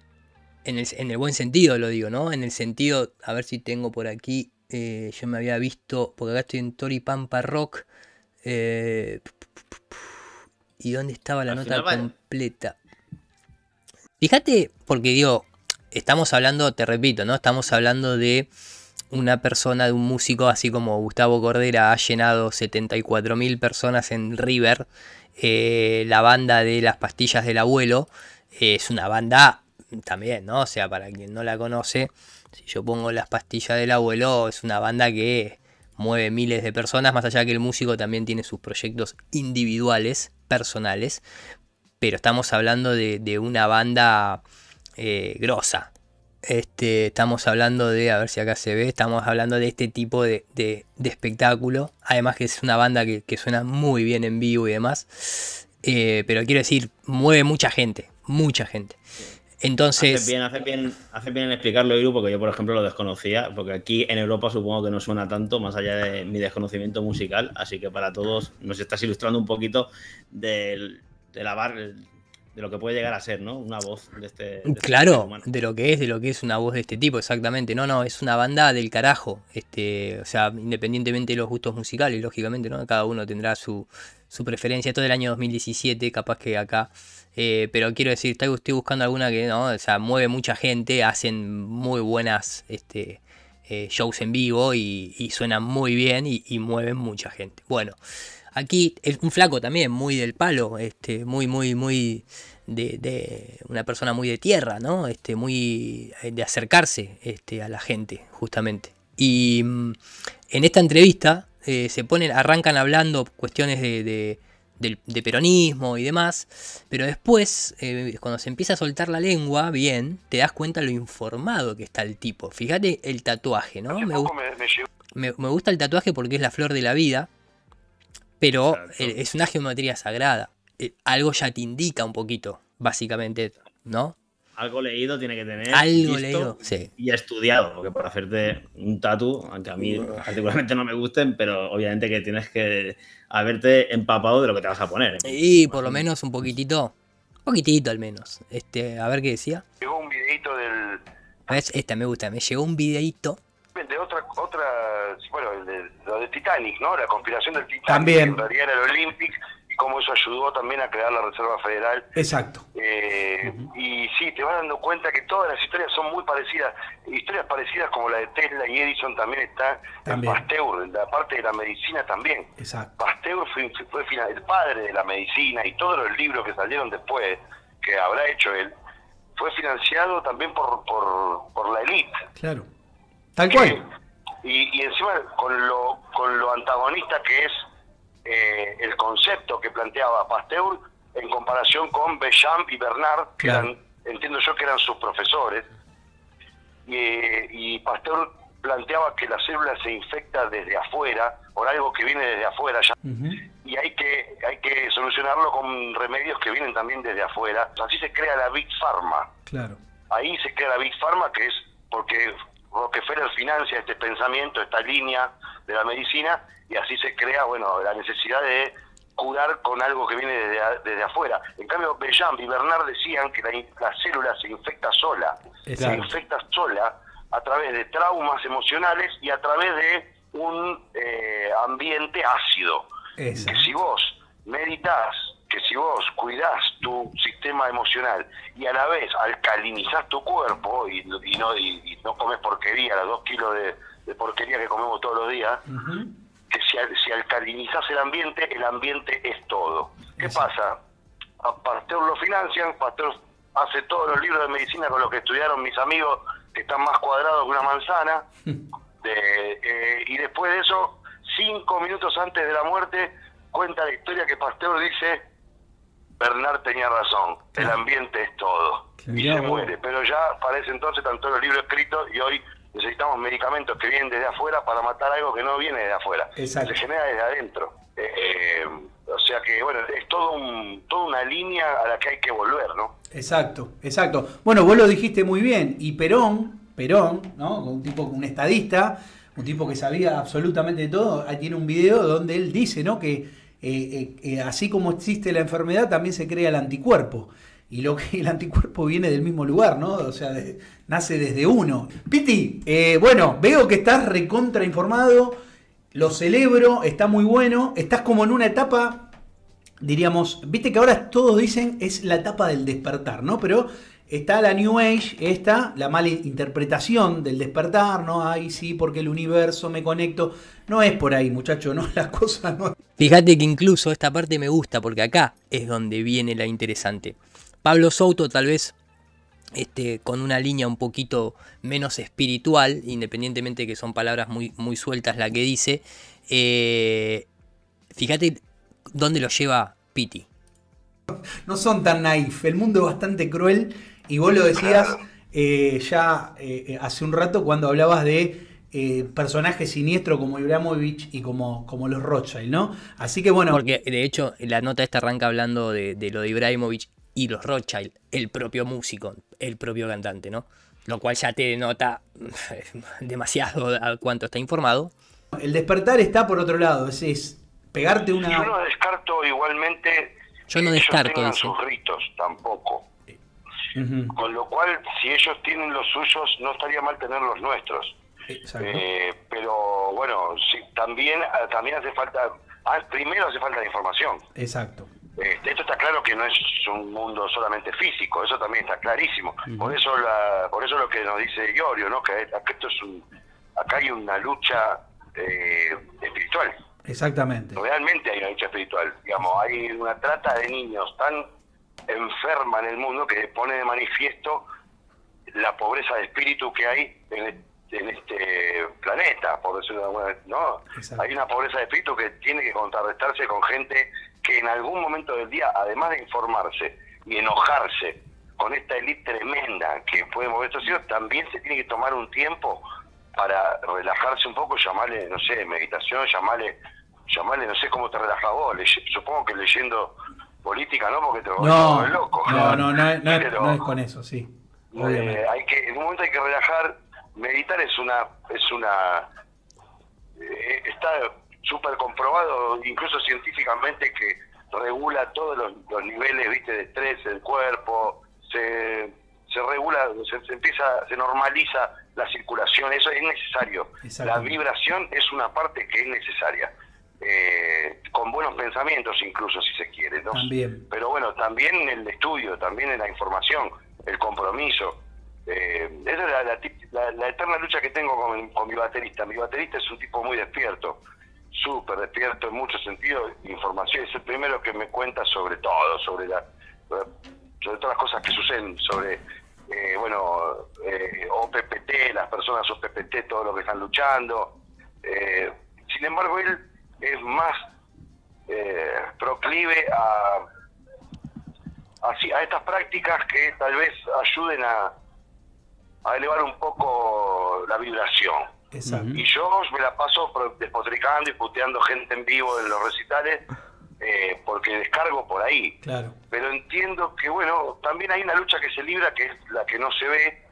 En el, buen sentido lo digo, ¿no? En el sentido, a ver si tengo por aquí, eh, yo me había visto, porque acá estoy en Tori Pampa Rock. Eh, ¿Y dónde estaba la nota completa? Fíjate, porque digo, estamos hablando, te repito, ¿no? Estamos hablando de una persona de un músico así como Gustavo Cordera ha llenado 74.000 personas en River, eh, la banda de las pastillas del abuelo eh, es una banda también, ¿no? O sea, para quien no la conoce, si yo pongo las pastillas del abuelo, es una banda que mueve miles de personas, más allá que el músico también tiene sus proyectos individuales, personales, pero estamos hablando de, una banda eh, grosa, este, estamos hablando de, a ver si acá se ve, estamos hablando de este tipo de, espectáculo. Además que es una banda que, suena muy bien en vivo y demás. Eh, pero quiero decir, mueve mucha gente, mucha gente. Entonces... Hace bien, hace bien, hace bien en explicarlo, Iru, porque yo, por ejemplo, lo desconocía, porque aquí en Europa supongo que no suena tanto, más allá de mi desconocimiento musical, así que para todos nos estás ilustrando un poquito del, de la bar, de lo que puede llegar a ser, ¿no? Una voz de este. este claro, de lo que es, de lo que es una voz de este tipo, exactamente. No, no, es una banda del carajo. Este, o sea, independientemente de los gustos musicales, lógicamente, ¿no? Cada uno tendrá su, su preferencia. Esto es del año 2017, capaz que acá. Eh, pero quiero decir, estoy, buscando alguna que, ¿no? O sea, mueve mucha gente, hacen muy buenas. Este, eh, shows en vivo y, suenan muy bien y, y mueven mucha gente. Bueno, aquí es un flaco también, muy del palo, este, muy, muy, muy de, una persona muy de tierra, ¿no? Este, muy eh, de acercarse este, a la gente, justamente. Y mm, en esta entrevista eh, se ponen, arrancan hablando cuestiones de, peronismo y demás, pero después, eh, cuando se empieza a soltar la lengua, bien, te das cuenta lo informado que está el tipo. Fíjate el tatuaje, ¿no? Me, me, gusta el tatuaje porque es la flor de la vida, pero es una geometría sagrada. Eh, algo ya te indica un poquito, básicamente, ¿no? Algo leído tiene que tener. Algo leído, sí. Y estudiado, porque para hacerte un tatu, aunque a mí particularmente no me gusten, pero obviamente que tienes que haberte empapado de lo que te vas a poner. Y por lo menos un poquitito, un poquitito al menos. Este, a ver qué decía. Llegó un videito del. Esta me gusta, me llegó un videito de otra, bueno, de, lo de Titanic, ¿no? La conspiración del Titanic. También. el Olympic cómo eso ayudó también a crear la Reserva Federal. Exacto. Eh, y sí, te vas dando cuenta que todas las historias son muy parecidas. Historias parecidas como la de Tesla y Edison también está también. en Pasteur, la parte de la medicina también. Exacto. Pasteur fue, el padre de la medicina y todos los libros que salieron después, que habrá hecho él, fue financiado también por, la élite. Claro. Tal cual. Eh, y, y encima con lo, con lo antagonista que es eh, el concepto que planteaba Pasteur en comparación con Bechamp y Bernard, que eran, entiendo yo que eran sus profesores. Y, Pasteur planteaba que la célula se infecta desde afuera, por algo que viene desde afuera ya, y hay que, hay que solucionarlo con remedios que vienen también desde afuera. Así se crea la Big Pharma. Claro. Ahí se crea la Big Pharma, que es porque que Rockefeller financia este pensamiento, esta línea de la medicina, y así se crea, bueno, la necesidad de curar con algo que viene desde, afuera. En cambio, Bellam y Bernard decían que la, célula se infecta sola, se infecta sola a través de traumas emocionales y a través de un eh, ambiente ácido. Que si vos meditas que si vos cuidás tu sistema emocional y a la vez alcalinizás tu cuerpo y, no comes porquería, los dos kilos de, porquería que comemos todos los días, que si, si, alcalinizás el ambiente, el ambiente es todo. ¿Qué pasa? A Pasteur lo financian, Pasteur hace todos los libros de medicina con los que estudiaron mis amigos que están más cuadrados que una manzana. [laughs] Eh, y después de eso, cinco minutos antes de la muerte, cuenta la historia que Pasteur dice Bernard tenía razón, el ambiente es todo. Y se muere, pero ya para ese entonces tanto los libros escritos y hoy necesitamos medicamentos que vienen desde afuera para matar algo que no viene de afuera, Exacto. se genera desde adentro. Eh, eh, o sea que, bueno, es todo toda una línea a la que hay que volver, ¿no? Exacto, exacto. Bueno, vos lo dijiste muy bien, y Perón, Perón, ¿no? Un tipo, un estadista, un tipo que sabía absolutamente todo, ahí tiene un video donde él dice, ¿no? Que eh, eh, eh, así como existe la enfermedad, también se crea el anticuerpo. Y lo que [laughs] el anticuerpo viene del mismo lugar, ¿no? O sea, nace desde uno. Piti, bueno, veo que estás recontrainformado. lo celebro, está muy bueno, estás como en una etapa, diríamos, viste que ahora todos dicen es la etapa del despertar, ¿no? Pero Está la New Age, esta, la mala interpretación del despertar, ¿no? Ay, sí, porque el universo me conecto. No es por ahí, muchacho, no, las [laughs] cosas no. Fíjate que incluso esta parte me gusta, porque acá es donde viene la interesante. Pablo Souto, tal vez este, con una línea un poquito menos espiritual, independientemente de que son palabras muy, muy sueltas la que dice, eh, fíjate dónde lo lleva Piti. No son tan naif, el mundo es bastante cruel y vos lo decías eh, ya eh, eh, hace un rato cuando hablabas de personajes siniestros como Ibrahimovic y como, como los Rothschild, ¿no? Así que bueno. Porque de hecho la nota esta arranca hablando de, lo de Ibrahimovic y los Rothschild, el propio músico, el propio cantante, ¿no? Lo cual ya te denota [laughs] demasiado a cuánto está informado. El despertar está por otro lado, es, pegarte una. Yo no descarto igualmente. Yo no descarto. sus ritos tampoco. Con lo cual, si ellos tienen los suyos, no estaría mal tener los nuestros. Eh, pero bueno, si también, ah, también hace falta, ah, primero hace falta información. Exacto. Este, esto está claro que no es un mundo solamente físico, eso también está clarísimo. Por eso la, por eso lo que nos dice Giorgio ¿no? que esto es acá hay una lucha eh, espiritual. Exactamente. Realmente hay una lucha espiritual, digamos, hay una trata de niños tan enferma en el mundo que pone de manifiesto la pobreza de espíritu que hay en, e-, este planeta, por decirlo de alguna manera. ¿no? Hay una pobreza de espíritu que tiene que contrarrestarse con gente que en algún momento del día, además de informarse y enojarse con esta élite tremenda que puede mover estos hijos, también se tiene que tomar un tiempo para relajarse un poco, llamarle, no sé, meditación, llamarle, llamarle no sé cómo te relajas vos, supongo que leyendo política no, porque te no, loco. No, no, no, es, con eso, sí. Eh, hay que, en un momento hay que relajar. Meditar es una, es una, eh, está súper comprobado, incluso científicamente, que regula todos los, niveles, viste, de estrés del cuerpo, se, se regula, se empieza, se normaliza la circulación, eso es necesario. La vibración es una parte que es necesaria eh, con buenos pensamientos incluso si se quiere. ¿no? Pero bueno, también en el estudio, también en la información, el compromiso. Eh, esa es la, eterna lucha que tengo con, mi baterista. Mi baterista es un tipo muy despierto, súper despierto en muchos sentidos. Información es el primero que me cuenta sobre todo, sobre, todas las cosas que suceden, sobre eh, bueno, eh, OPPT, las personas OPPT, todo lo que están luchando. Eh, sin embargo, él es más eh, proclive a, estas prácticas que tal vez ayuden a, a elevar un poco la vibración. Y yo me la paso despotricando y puteando gente en vivo en los recitales eh, porque descargo por ahí. Pero entiendo que, bueno, también hay una lucha que se libra, que es la que no se ve,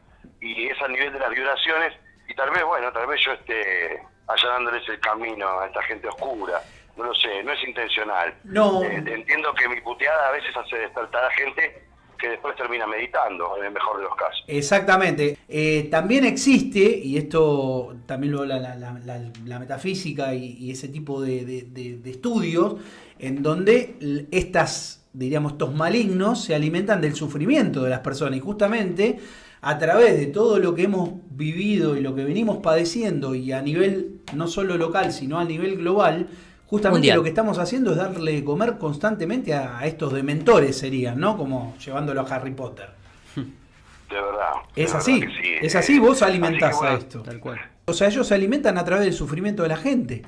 y es a nivel de las vibraciones. Y tal vez, bueno, tal vez yo esté dándoles el camino a esta gente oscura. No lo sé, no es intencional. No. Eh, entiendo que mi puteada a veces hace despertar a gente que después termina meditando, en el mejor de los casos. Exactamente. Eh, también existe, y esto también lo habla la, metafísica y, ese tipo de, de estudios, en donde estas, diríamos, estos malignos se alimentan del sufrimiento de las personas. Y justamente a través de todo lo que hemos vivido y lo que venimos padeciendo y a nivel no solo local, sino a nivel global, justamente lo que estamos haciendo es darle comer constantemente a, estos dementores, serían, ¿no? Como llevándolo a Harry Potter. De verdad. Es así, eh. es así, vos alimentás a esto. Tal cual. O sea, ellos se alimentan a través del sufrimiento de la gente.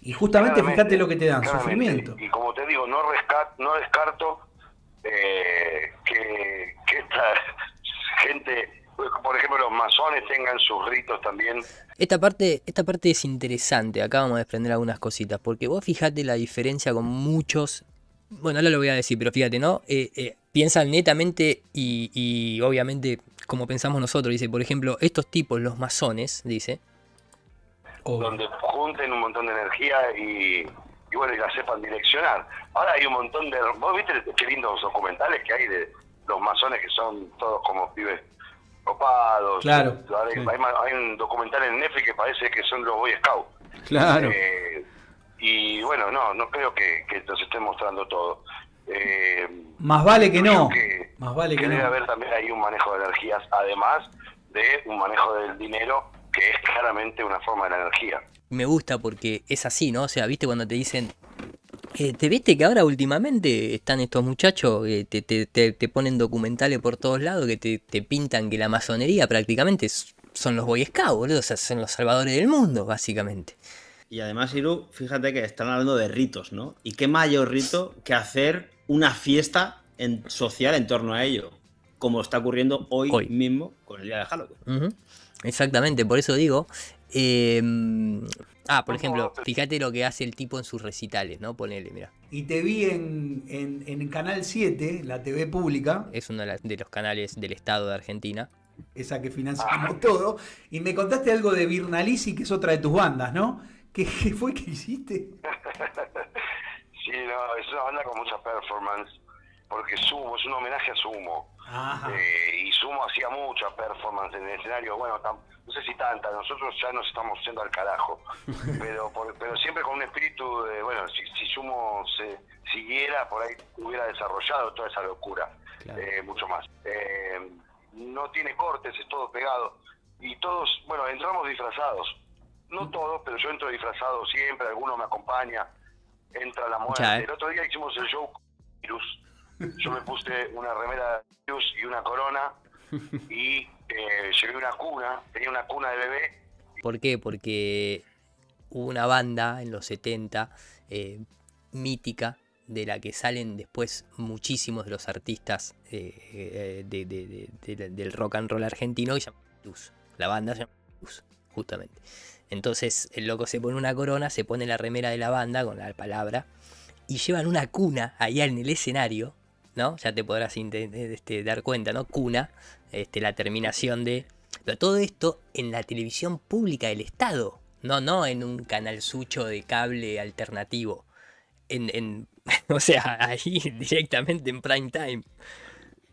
Y justamente fíjate lo que te dan, sufrimiento. Y como te digo, no, no descarto eh, que esta [laughs] gente por ejemplo, los masones tengan sus ritos también. Esta parte, esta parte es interesante, acá vamos a desprender algunas cositas, porque vos fijate la diferencia con muchos, bueno, ahora lo voy a decir, pero fíjate, ¿no? Eh, eh, piensan netamente y, obviamente como pensamos nosotros, dice, por ejemplo, estos tipos, los masones, dice... Donde junten un montón de energía y, y bueno, y la sepan direccionar. Ahora hay un montón de... ¿Vos viste qué lindos documentales que hay de los masones que son todos como pibes copados. Claro. Hay, un documental en Netflix que parece que son los Boy Scouts. Claro. Eh, y bueno, no, no creo que, que nos estén mostrando todo. Eh, más vale que no. más vale que, que debe haber también ahí un manejo de energías, además de un manejo del dinero que es claramente una forma de la energía. Me gusta porque es así, ¿no? O sea, viste cuando te dicen te viste que ahora últimamente están estos muchachos que te, ponen documentales por todos lados que te, pintan que la masonería prácticamente son los Boy Scouts, boludo, o sea, son los salvadores del mundo, básicamente. Y además, Iru, fíjate que están hablando de ritos, ¿no? ¿Y qué mayor rito que hacer una fiesta en, social en torno a ello? Como está ocurriendo hoy, mismo con el día de Halloween. Exactamente, por eso digo, em, Ah, por ejemplo, fíjate lo que hace el tipo en sus recitales, ¿no? Ponele, mira. Y te vi en, en, Canal 7, la TV pública. Es uno de los canales del Estado de Argentina. Esa que financiamos [laughs] todo. Y me contaste algo de Birnalisi, que es otra de tus bandas, ¿no? ¿Qué, fue que hiciste? [laughs] sí, no, es una banda con mucha performance, porque Sumo, es un homenaje a Sumo. Eh, y Sumo hacía mucha performance en el escenario, bueno, no sé si tanta, nosotros ya nos estamos yendo al carajo, [laughs] pero pero siempre con un espíritu de, bueno, si, Sumo se, siguiera, por ahí hubiera desarrollado toda esa locura, eh, mucho más. Eh, no tiene cortes, es todo pegado, y todos, bueno, entramos disfrazados, no mm. todos, pero yo entro disfrazado siempre, alguno me acompaña, entra la muerte. el otro día hicimos el show con virus yo me puse una remera de y una corona y eh, llevé una cuna, tenía una cuna de bebé. ¿Por qué? Porque hubo una banda en los 70 eh, mítica de la que salen después muchísimos de los artistas eh, del rock and roll argentino y se llama Luz. La banda se llama Luz, justamente. Entonces el loco se pone una corona, se pone la remera de la banda con la palabra y llevan una cuna allá en el escenario ya te podrás este, dar cuenta, ¿no? Cuna, este, la terminación de... todo esto en la televisión pública del Estado, no, no en un canal sucho de cable alternativo. En, [laughs] o sea, ahí directamente en prime time.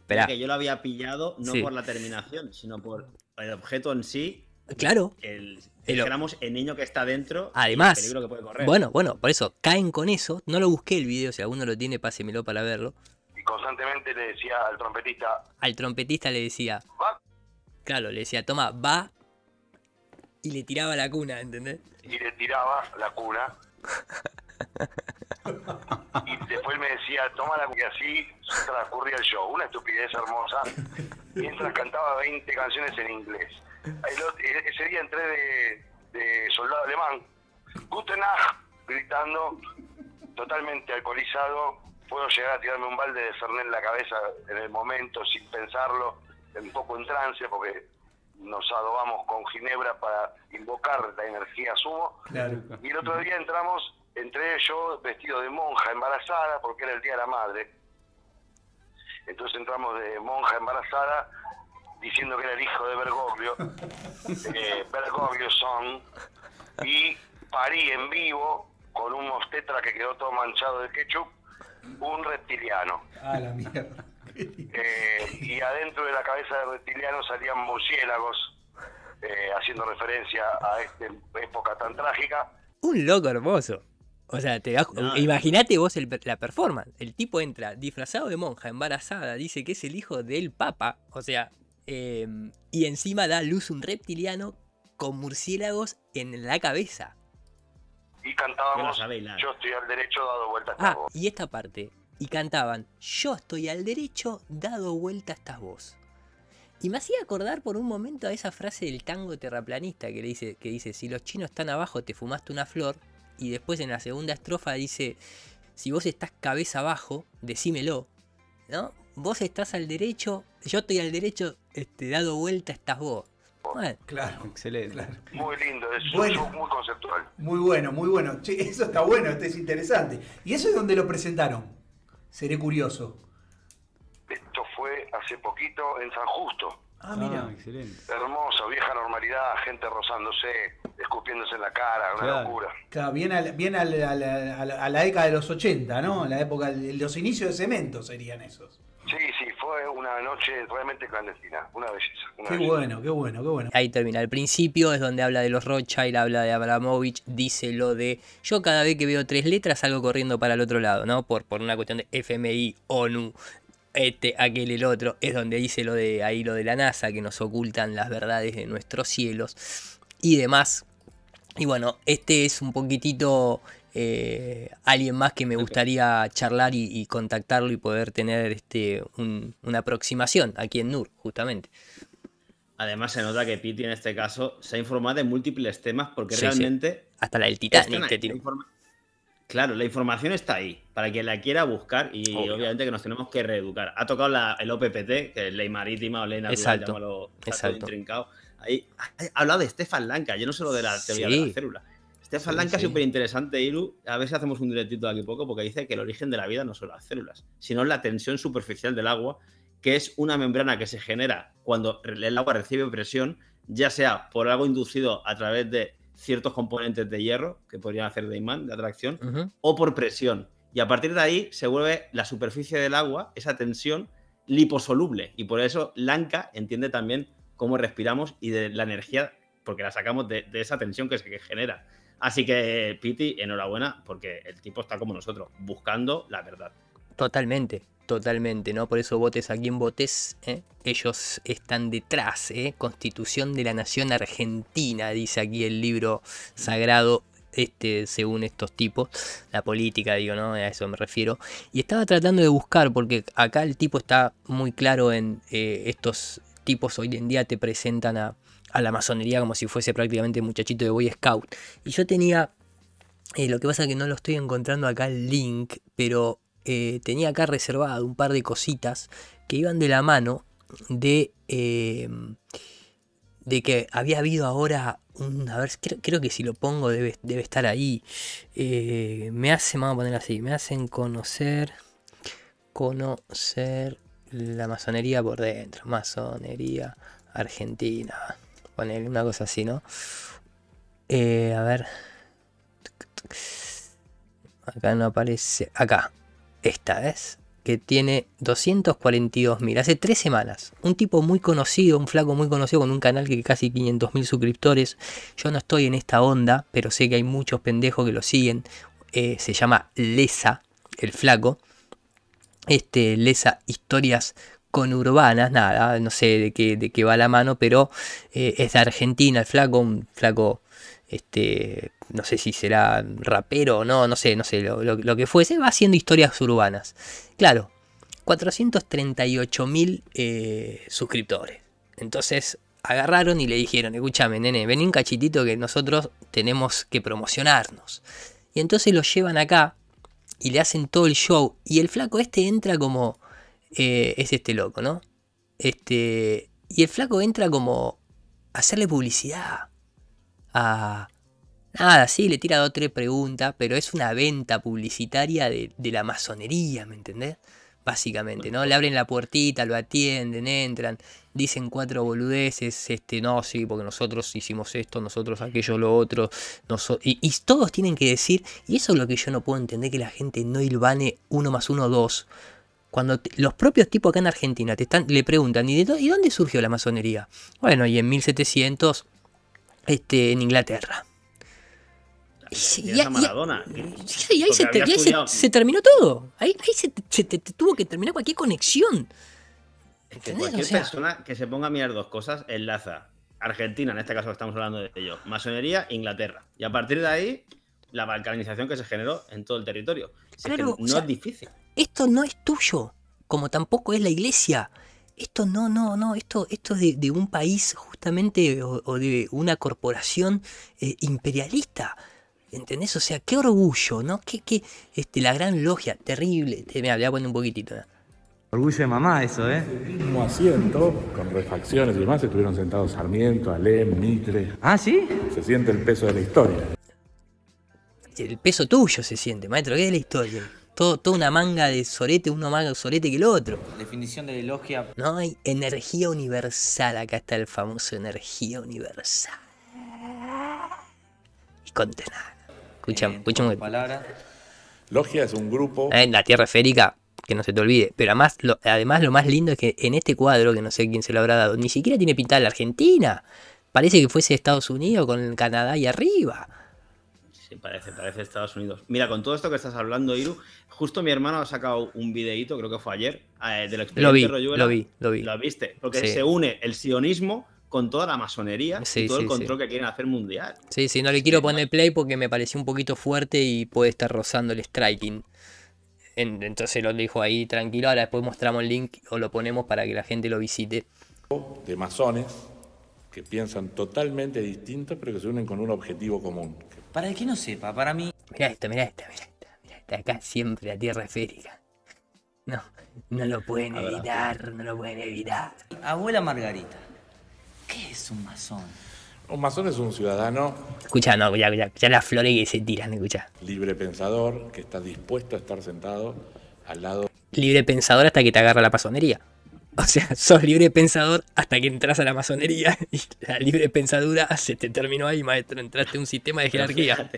Pero, que yo lo había pillado no por la terminación, sino por el objeto en sí. Claro. El, el, el, niño que está dentro. Además. que puede correr. Bueno, bueno, por eso caen con eso. No lo busqué el video si alguno lo tiene, pásemelo para verlo constantemente le decía al trompetista. Al trompetista le decía. ¿Va? Claro, le decía, toma, va. Y le tiraba la cuna, ¿entendés? Y le tiraba la cuna. y después me decía, toma la y así transcurría el show. Una estupidez hermosa. Mientras cantaba 20 canciones en inglés. E, ese día entré de, soldado alemán. Gutenach, gritando, totalmente alcoholizado, puedo llegar a tirarme un balde de cernel en la cabeza en el momento, sin pensarlo, un poco en trance, porque nos adobamos con Ginebra para invocar la energía sumo. Y el otro día entramos, entre ellos vestido de monja embarazada, porque era el Día de la Madre. Entonces entramos de monja embarazada diciendo que era el hijo de Bergoglio, [laughs] eh, Bergoglio son, y parí en vivo con un mostetra que quedó todo manchado de ketchup un reptiliano. A ah, la mierda. Eh, y adentro de la cabeza del reptiliano salían murciélagos, eh, haciendo referencia a esta época tan trágica. Un loco hermoso. O sea, te imagínate vos la performance. El tipo entra disfrazado de monja, embarazada, dice que es el hijo del papa. O sea, em, y encima da luz un reptiliano con murciélagos en la cabeza y cantábamos Yo estoy al derecho dado vuelta a ah, vos. ah, Y esta parte, y cantaban Yo estoy al derecho dado vuelta a vos. Y me hacía acordar por un momento a esa frase del tango terraplanista que, le dice, que dice, si los chinos están abajo te fumaste una flor, y después en la segunda estrofa dice, si vos estás cabeza abajo, decímelo, ¿no? Vos estás al derecho, yo estoy al derecho, este, dado vuelta estás vos claro, excelente. Muy lindo, es muy conceptual. Muy bueno, muy bueno. eso está bueno, esto es interesante. ¿Y eso es donde lo presentaron? Seré curioso. Esto fue hace poquito en San Justo. Ah, mira, ah, excelente. Hermoso, vieja normalidad, gente rozándose, escupiéndose en la cara, una locura. Claro, bien, bien a, la, a la década de los 80, ¿no? La época, los inicios de cemento serían esos. Sí, sí, fue una noche realmente clandestina, una belleza. qué bueno, qué bueno, qué bueno. Ahí termina. Al principio es donde habla de los Rothschild, habla de Abramovich, dice lo de yo cada vez que veo tres letras salgo corriendo para el otro lado, ¿no? Por, por una cuestión de FMI, ONU, este, aquel, el otro. Es donde dice lo de ahí lo de la NASA, que nos ocultan las verdades de nuestros cielos y demás. Y bueno, este es un poquitito eh, alguien más que me gustaría charlar y, contactarlo y poder tener este, una aproximación aquí en NUR, justamente. Además se nota que Piti en este caso se ha informado de múltiples temas porque realmente... Hasta la del Claro, la información está ahí, para quien la quiera buscar y obviamente que nos tenemos que reeducar. Ha tocado el OPPT, que es ley marítima o ley natural, exacto, ha hablado de Estefan Lanca yo no sé lo de la teoría de la célula. Esa lanca es súper interesante, Iru. A ver si hacemos un directito de aquí poco, porque dice que el origen de la vida no son las células, sino la tensión superficial del agua, que es una membrana que se genera cuando el agua recibe presión, ya sea por algo inducido a través de ciertos componentes de hierro, que podrían hacer de imán, de atracción, o por presión. Y a partir de ahí se vuelve la superficie del agua, esa tensión, liposoluble. Y por eso Lanka entiende también cómo respiramos y de la energía, porque la sacamos de, de esa tensión que se genera. Así que, Piti, enhorabuena, porque el tipo está como nosotros, buscando la verdad. Totalmente, totalmente, ¿no? Por eso botes aquí en botes, ¿eh? ellos están detrás, ¿eh? Constitución de la Nación Argentina, dice aquí el libro sagrado este, según estos tipos, la política, digo, ¿no? A eso me refiero. Y estaba tratando de buscar, porque acá el tipo está muy claro en eh, estos tipos hoy en día te presentan a, a la masonería como si fuese prácticamente muchachito de Boy Scout. Y yo tenía, eh, lo que pasa es que no lo estoy encontrando acá el link, pero eh, tenía acá reservado un par de cositas que iban de la mano de, eh, de que había habido ahora un, a ver, creo, que si lo pongo debe, debe estar ahí. me hacen, vamos a poner así, me hacen conocer, conocer la masonería por dentro, masonería argentina. Poner una cosa así, ¿no? Eh, a ver. Acá no aparece. Acá. Esta es. Que tiene mil. Hace tres semanas. Un tipo muy conocido, un flaco muy conocido con un canal que casi mil suscriptores. Yo no estoy en esta onda, pero sé que hay muchos pendejos que lo siguen. Eh, se llama Lesa, el flaco. Este, Lesa Historias urbanas nada, no sé de qué, de va la mano, pero eh, es de Argentina, el flaco, un flaco, este, no sé si será rapero o no, no sé, no sé, lo, que fuese, va haciendo historias urbanas. Claro, 438 mil eh, suscriptores. Entonces agarraron y le dijeron, escúchame, nene, ven un cachitito que nosotros tenemos que promocionarnos. Y entonces lo llevan acá y le hacen todo el show. Y el flaco este entra como eh, es este loco, ¿no? Este, y el flaco entra como a hacerle publicidad. A... Nada, sí, le tira dos o tres preguntas, pero es una venta publicitaria de, la masonería, ¿me entendés? Básicamente, ¿no? Le abren la puertita, lo atienden, entran, dicen cuatro boludeces, este, no, sí, porque nosotros hicimos esto, nosotros aquello, lo otro, y, todos tienen que decir, y eso es lo que yo no puedo entender, que la gente no ilvane uno más uno, dos. Cuando los propios tipos acá en Argentina te están, le preguntan, ¿y, dónde surgió la masonería? Bueno, y en 1700, este, en Inglaterra. Y, Maradona, y, ahí, se, terminó todo. Ahí, se, tuvo que terminar cualquier conexión. que cualquier persona que se ponga a mirar dos cosas enlaza Argentina, en este caso estamos hablando de ello. masonería, Inglaterra. Y a partir de ahí la balcanización que se generó en todo el territorio. claro, no es difícil. Esto no es tuyo, como tampoco es la iglesia. Esto no, no, no, esto, esto es de, un país justamente o, de una corporación eh, imperialista. ¿Entendés? O sea, qué orgullo, ¿no? Qué, este, la gran logia, terrible. me voy a un poquitito. Orgullo de mamá eso, ¿eh? mismo asiento, con refacciones y demás, estuvieron sentados Sarmiento, Alem, Mitre. ¿Ah, sí? Se siente el peso de la historia el peso tuyo se siente, maestro, ¿qué es la historia? Todo, toda una manga de sorete, uno más sorete que el otro. Definición de logia. No hay energía universal, acá está el famoso energía universal. Y contenada. Escuchamos, escuchamos. Palabra. Logia es un grupo. En eh, la Tierra esférica, que no se te olvide. Pero además lo, además lo más lindo es que en este cuadro, que no sé quién se lo habrá dado, ni siquiera tiene pintada la Argentina. Parece que fuese Estados Unidos con Canadá y arriba. Sí, parece, parece Estados Unidos. Mira, con todo esto que estás hablando, Iru, justo mi hermano ha sacado un videito, creo que fue ayer, eh, de la lo vi, Lo vi, lo vi. Lo viste, porque se une el sionismo con toda la masonería y todo el control que quieren hacer mundial. Sí, sí, no le quiero poner play porque me pareció un poquito fuerte y puede estar rozando el striking. entonces lo dijo ahí tranquilo, ahora después mostramos el link o lo ponemos para que la gente lo visite. De masones que piensan totalmente distintos pero que se unen con un objetivo común, para el que no sepa, para mí. Mira esto, mira esto, mira esto. mira esta. Acá siempre la tierra esférica. No, no lo pueden ah, evitar, no lo pueden evitar. Abuela Margarita, ¿qué es un masón? Un masón es un ciudadano. Escucha, no, ya, ya, ya las flores se tiran, escucha. Libre pensador, que está dispuesto a estar sentado al lado. Libre pensador hasta que te agarra la pasonería. [laughs] O sea, sos libre pensador hasta que entras a la masonería [laughs] y la libre pensadura se te terminó ahí, maestro. Entraste a un sistema de jerarquía.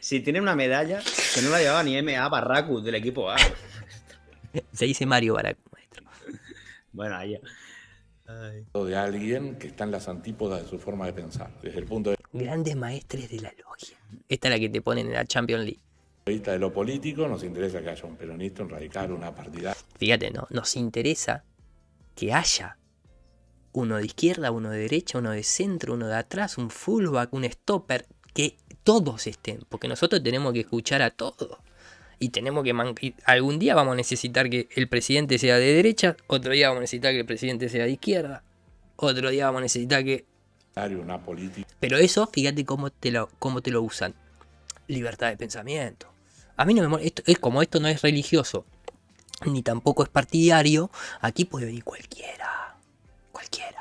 si tiene una medalla, que no la llevaba ni MA Barracus del equipo A. Se dice Mario Barracus, maestro. Bueno, ahí... De alguien que está en las antípodas de su forma de pensar, desde el punto de Grandes maestres de la logia. Esta es la que te ponen en la Champions League vista de lo político, nos interesa que haya un peronista, un radical, una partida. Fíjate, no, nos interesa que haya. Uno de izquierda, uno de derecha, uno de centro, uno de atrás, un fullback, un stopper, que todos estén, porque nosotros tenemos que escuchar a todos. Y tenemos que algún día vamos a necesitar que el presidente sea de derecha, otro día vamos a necesitar que el presidente sea de izquierda, otro día vamos a necesitar que Pero eso, fíjate cómo te lo, te lo usan. Libertad de pensamiento. A mí no me molesta. es como esto no es religioso ni tampoco es partidario, aquí puede venir cualquiera. Cualquiera.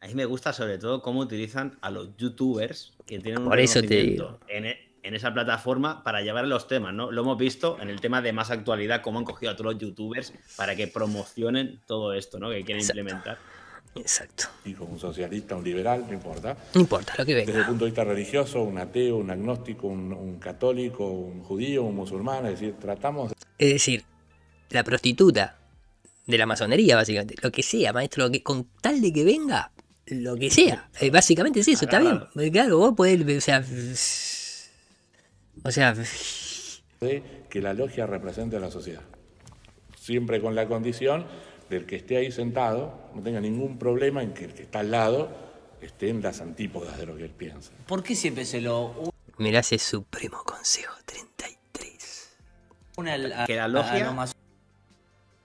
A mí me gusta sobre todo cómo utilizan a los youtubers que tienen un Por e, En, esa plataforma para llevar los temas, ¿no? Lo hemos visto en el tema de más actualidad, cómo han cogido a todos los youtubers para que promocionen todo esto, ¿no? Que quieren implementar. Exacto. como un socialista, un liberal, no importa. No importa lo que venga. Desde el punto de vista religioso, un ateo, un agnóstico, un, católico, un judío, un musulmán, es decir, tratamos... Es decir, la prostituta, de la masonería, básicamente. Lo que sea, maestro, que, con tal de que venga, lo que sea. Eh, básicamente es eso, está bien. Eh, claro, vos podés, o sea. O sea. que la logia represente a la sociedad. Siempre con la condición del que esté ahí sentado no tenga ningún problema en que el que está al lado esté en las antípodas de lo que él piensa. ¿Por qué siempre se lo.? Mirá ese Supremo Consejo 33. Una, que la logia. más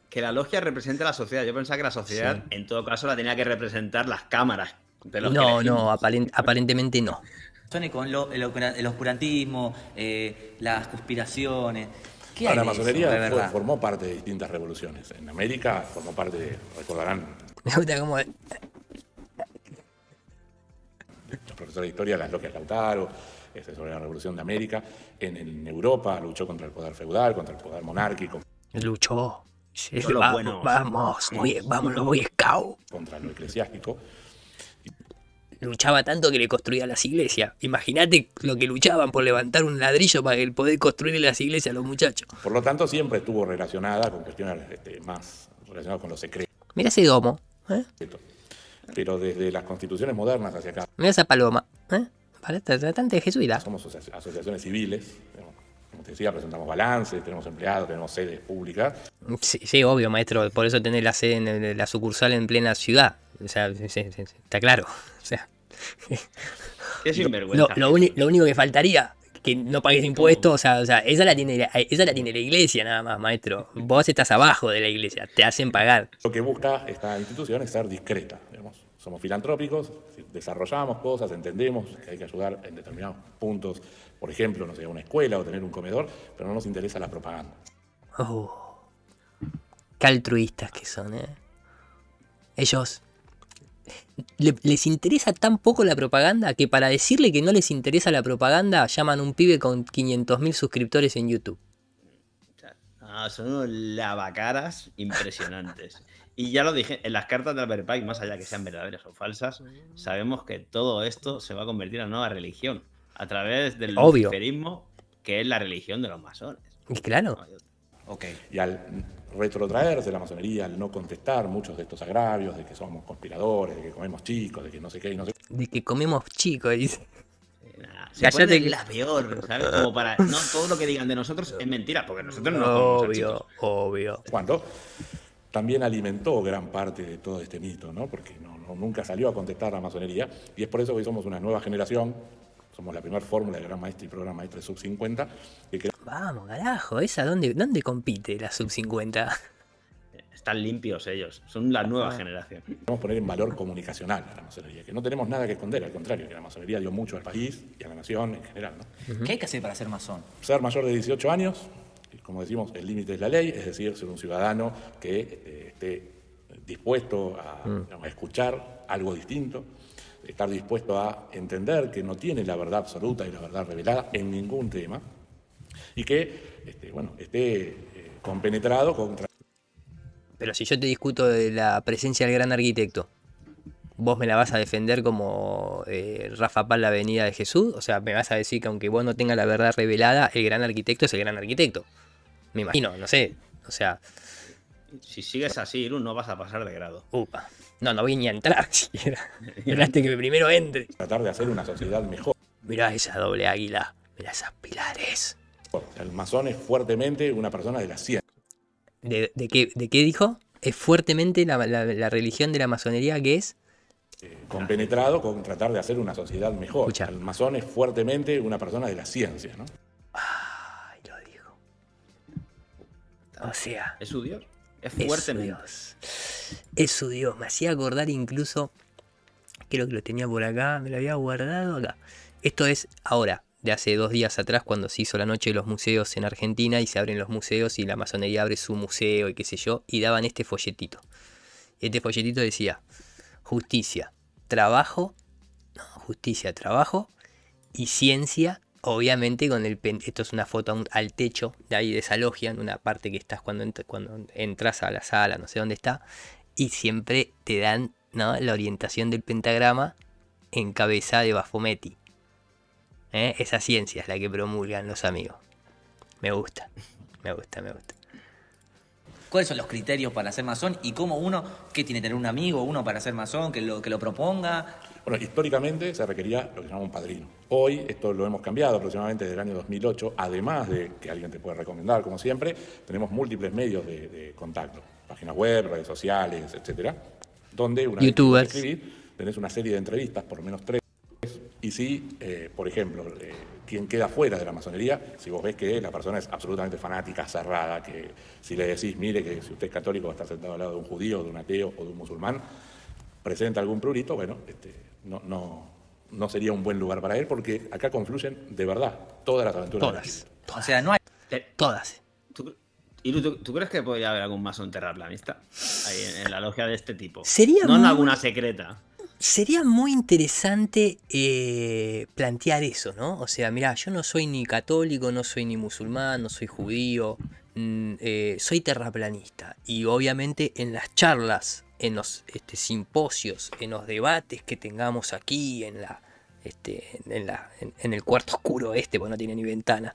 que la logia representa a la sociedad. Yo pensaba que la sociedad, en todo caso, la tenía que representar las cámaras. De no, no, aparentemente no. Tony, con el, oscurantismo, eh, las conspiraciones. ¿Qué la masonería formó parte de distintas revoluciones. En América formó parte, de, recordarán. [laughs] Me Los profesores de historia, las logias Lautaro, este, sobre la revolución de América. en Europa luchó contra el poder feudal, contra el poder monárquico. Luchó. Es lo vamos, vamos, muy, vamos, lo Contra lo eclesiástico. Luchaba tanto que le construía las iglesias. Imagínate lo que luchaban por levantar un ladrillo para el poder construir las iglesias a los muchachos. Por lo tanto, siempre estuvo relacionada con cuestiones este, más relacionadas con los secretos. Mira ese domo. ¿eh? Pero desde las constituciones modernas hacia acá. Mira esa paloma. ¿eh? Para tratante de jesuita. Somos asociaciones civiles, presentamos balances, tenemos empleados, tenemos sedes públicas. Sí, sí, obvio, maestro, por eso tener la sede en la sucursal en plena ciudad. O sea, está claro. [laughs] [laughs] Lo, único que faltaría que no pagues impuestos, o sea, esa la tiene la, la tiene la iglesia nada más, maestro. Vos estás abajo de la iglesia, te hacen pagar. Lo que busca esta institución es ser discreta, Somos filantrópicos, desarrollamos cosas, entendemos que hay que ayudar en determinados puntos por ejemplo, no sé, una escuela o tener un comedor, pero no nos interesa la propaganda. Oh, qué altruistas que son, ¿eh? Ellos les interesa tan poco la propaganda que para decirle que no les interesa la propaganda llaman a un pibe con 500.000 suscriptores en YouTube. Ah, son unos lavacaras impresionantes. y ya lo dije, en las cartas de Albert Pike, más allá que sean verdaderas o falsas, sabemos que todo esto se va a convertir en una nueva religión a través del Obvio. luciferismo, que es la religión de los masones. y Claro. Okay. Y al retrotraerse la masonería, al no contestar muchos de estos agravios, de que somos conspiradores, de que comemos chicos, de que no sé qué y De que comemos chicos, dice. Eh, se pone la peor, ¿sabes? Como para. No, todo lo que digan de nosotros es mentira, porque nosotros no Obvio, obvio. Cuando También alimentó gran parte de todo este mito, ¿no? Porque no, nunca salió a contestar la masonería, y es por eso que somos una nueva generación somos la primera fórmula de Gran maestro y Programa maestro Sub 50. Y que... Vamos, carajo, ¿esa dónde, dónde compite la Sub 50? Están limpios ellos, son la nueva ah. generación. generación. a poner en valor comunicacional a la masonería, que no tenemos nada que esconder, al contrario, que la masonería dio mucho al país y a la nación en general. ¿Qué hay que hacer para ser masón? Ser mayor de 18 años, como decimos, el límite es la ley, es decir, ser un ciudadano que eh, esté dispuesto a, mm. a, escuchar algo distinto, estar dispuesto a entender que no tiene la verdad absoluta y la verdad revelada en ningún tema, y que este, bueno, esté eh, compenetrado contra... Pero si yo te discuto de la presencia del gran arquitecto, ¿vos me la vas a defender como eh, Rafa Pal la venida de Jesús? O sea, me vas a decir que aunque vos no tengas la verdad revelada, el gran arquitecto es el gran arquitecto. Me imagino, no sé. O sea, si sigues así, Irún, no vas a pasar de grado. Upa. No, no voy ni a entrar [laughs] siquiera. que primero entre. Tratar de hacer una sociedad mejor. Mirá esa doble águila. Mirá esas pilares. El masón es fuertemente una persona de la ciencia. ¿De, qué, dijo? Es fuertemente la, religión de la masonería que es. Eh, compenetrado con tratar de hacer una sociedad mejor. El masón es fuertemente una persona de la ciencia, ¿no? Ay, lo dijo. O sea. Es su Dios. Es fuerte. Eso, Dios. Dios. Me hacía acordar incluso, creo que lo tenía por acá, me lo había guardado acá. Esto es ahora, de hace dos días atrás, cuando se hizo la noche de los museos en Argentina y se abren los museos y la masonería abre su museo y qué sé yo, y daban este folletito. Este folletito decía, justicia, trabajo, no, justicia, trabajo y ciencia Obviamente con el pen... esto es una foto al techo de ahí de esa logia, en una parte que estás cuando, cuando entras a la sala, no sé dónde está, y siempre te dan la orientación del pentagrama en cabeza de Bafometi. ¿eh? Esa ciencia es la que promulgan los amigos. Me gusta, me gusta, me gusta. ¿Cuáles son los criterios para ser masón y cómo uno, qué tiene que tener un amigo, uno para ser masón, que lo, que lo proponga? Bueno, históricamente se requería lo que se llama un padrino. Hoy esto lo hemos cambiado aproximadamente desde el año 2008, además de que alguien te puede recomendar, como siempre, tenemos múltiples medios de, contacto, páginas web, redes sociales, etcétera, donde una Youtubers. vez tenés una serie de entrevistas, por lo menos tres y si, eh, por ejemplo, quien queda fuera de la masonería, si vos ves que la persona es absolutamente fanática, cerrada, que si le decís, mire, que si usted es católico va a estar sentado al lado de un judío, de un ateo o de un musulmán, presenta algún prurito, bueno, este, no, no, no sería un buen lugar para él porque acá confluyen de verdad todas las aventuras. Todas. todas. O sea, no hay. Todas. ¿Tú, ¿tú, tú, tú crees que podría haber algún masón terraplanista ahí en, la logia de este tipo? Sería. No en alguna secreta sería muy interesante eh, plantear eso, ¿no? O sea, mirá, yo no soy ni católico, no soy ni musulmán, no soy judío, mm, eh, soy terraplanista. Y obviamente en las charlas, en los este, simposios, en los debates que tengamos aquí, en la... Este, en, el cuarto oscuro este, porque no tiene ni ventana.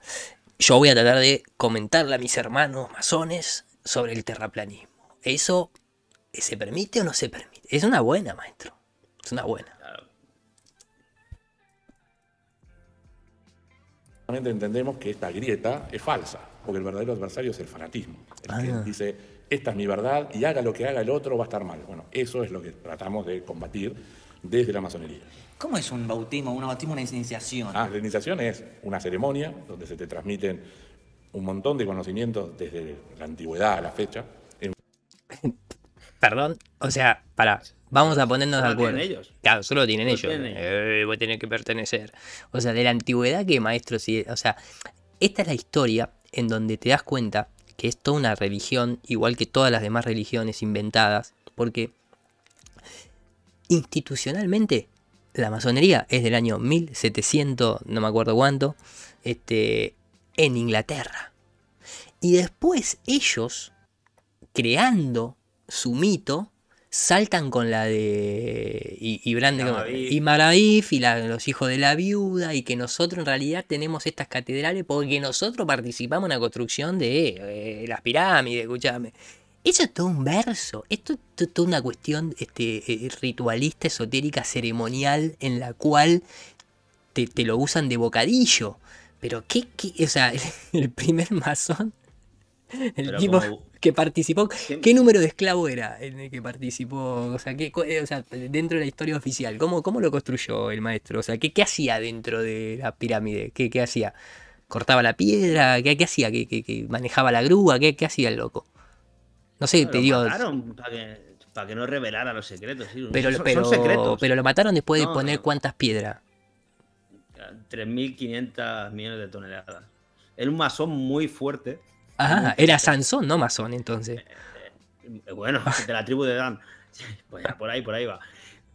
Yo voy a tratar de comentarle a mis hermanos masones sobre el terraplanismo. ¿Eso se permite o no se permite? Es una buena, maestro. Es una buena. entendemos que esta grieta es falsa, porque el verdadero adversario es el fanatismo. El que ah. dice, esta es mi verdad y haga lo que haga el otro va a estar mal. Bueno, eso es lo que tratamos de combatir desde la masonería. ¿Cómo es un bautismo? Un bautismo, una iniciación. Ah, la iniciación es una ceremonia donde se te transmiten un montón de conocimientos desde la antigüedad a la fecha. [laughs] Perdón, o sea, para, Vamos a ponernos de acuerdo. ellos. Claro, solo tienen ellos. Eh, voy a tener que pertenecer. O sea, de la antigüedad que maestros. y. O sea, esta es la historia en donde te das cuenta que es toda una religión, igual que todas las demás religiones inventadas, porque institucionalmente la masonería es del año 1700, no me acuerdo cuánto, este, en Inglaterra. Y después ellos, creando su mito, saltan con la de. Y, y y los hijos de la viuda, y que nosotros en realidad tenemos estas catedrales porque nosotros participamos en la construcción de eh, las pirámides, escúchame. Eso es todo un verso, esto es toda una cuestión este, eh, ritualista, esotérica, ceremonial, en la cual te, lo usan de bocadillo. Pero qué, o sea, el, [laughs] el primer masón [laughs] El tipo que participó. ¿Qué, número de esclavo era el que participó? O sea, ¿qué, eh, dentro de la historia oficial, ¿cómo, ¿cómo lo construyó el maestro? O sea, ¿qué, qué hacía dentro de la pirámide? ¿Qué, qué hacía? ¿Cortaba la piedra? ¿Qué, qué hacía? ¿Qué, manejaba la grúa? ¿Qué, hacía el loco? No sé, te dio para que no revelara los secretos. pero, pero, lo mataron después de poner cuántas piedras. 3.500 millones de toneladas. Era un masón muy fuerte Ah, era Sansón, no Masón, entonces. Eh, eh, bueno, de la tribu de Dan. [laughs] Pues por ahí, por ahí va.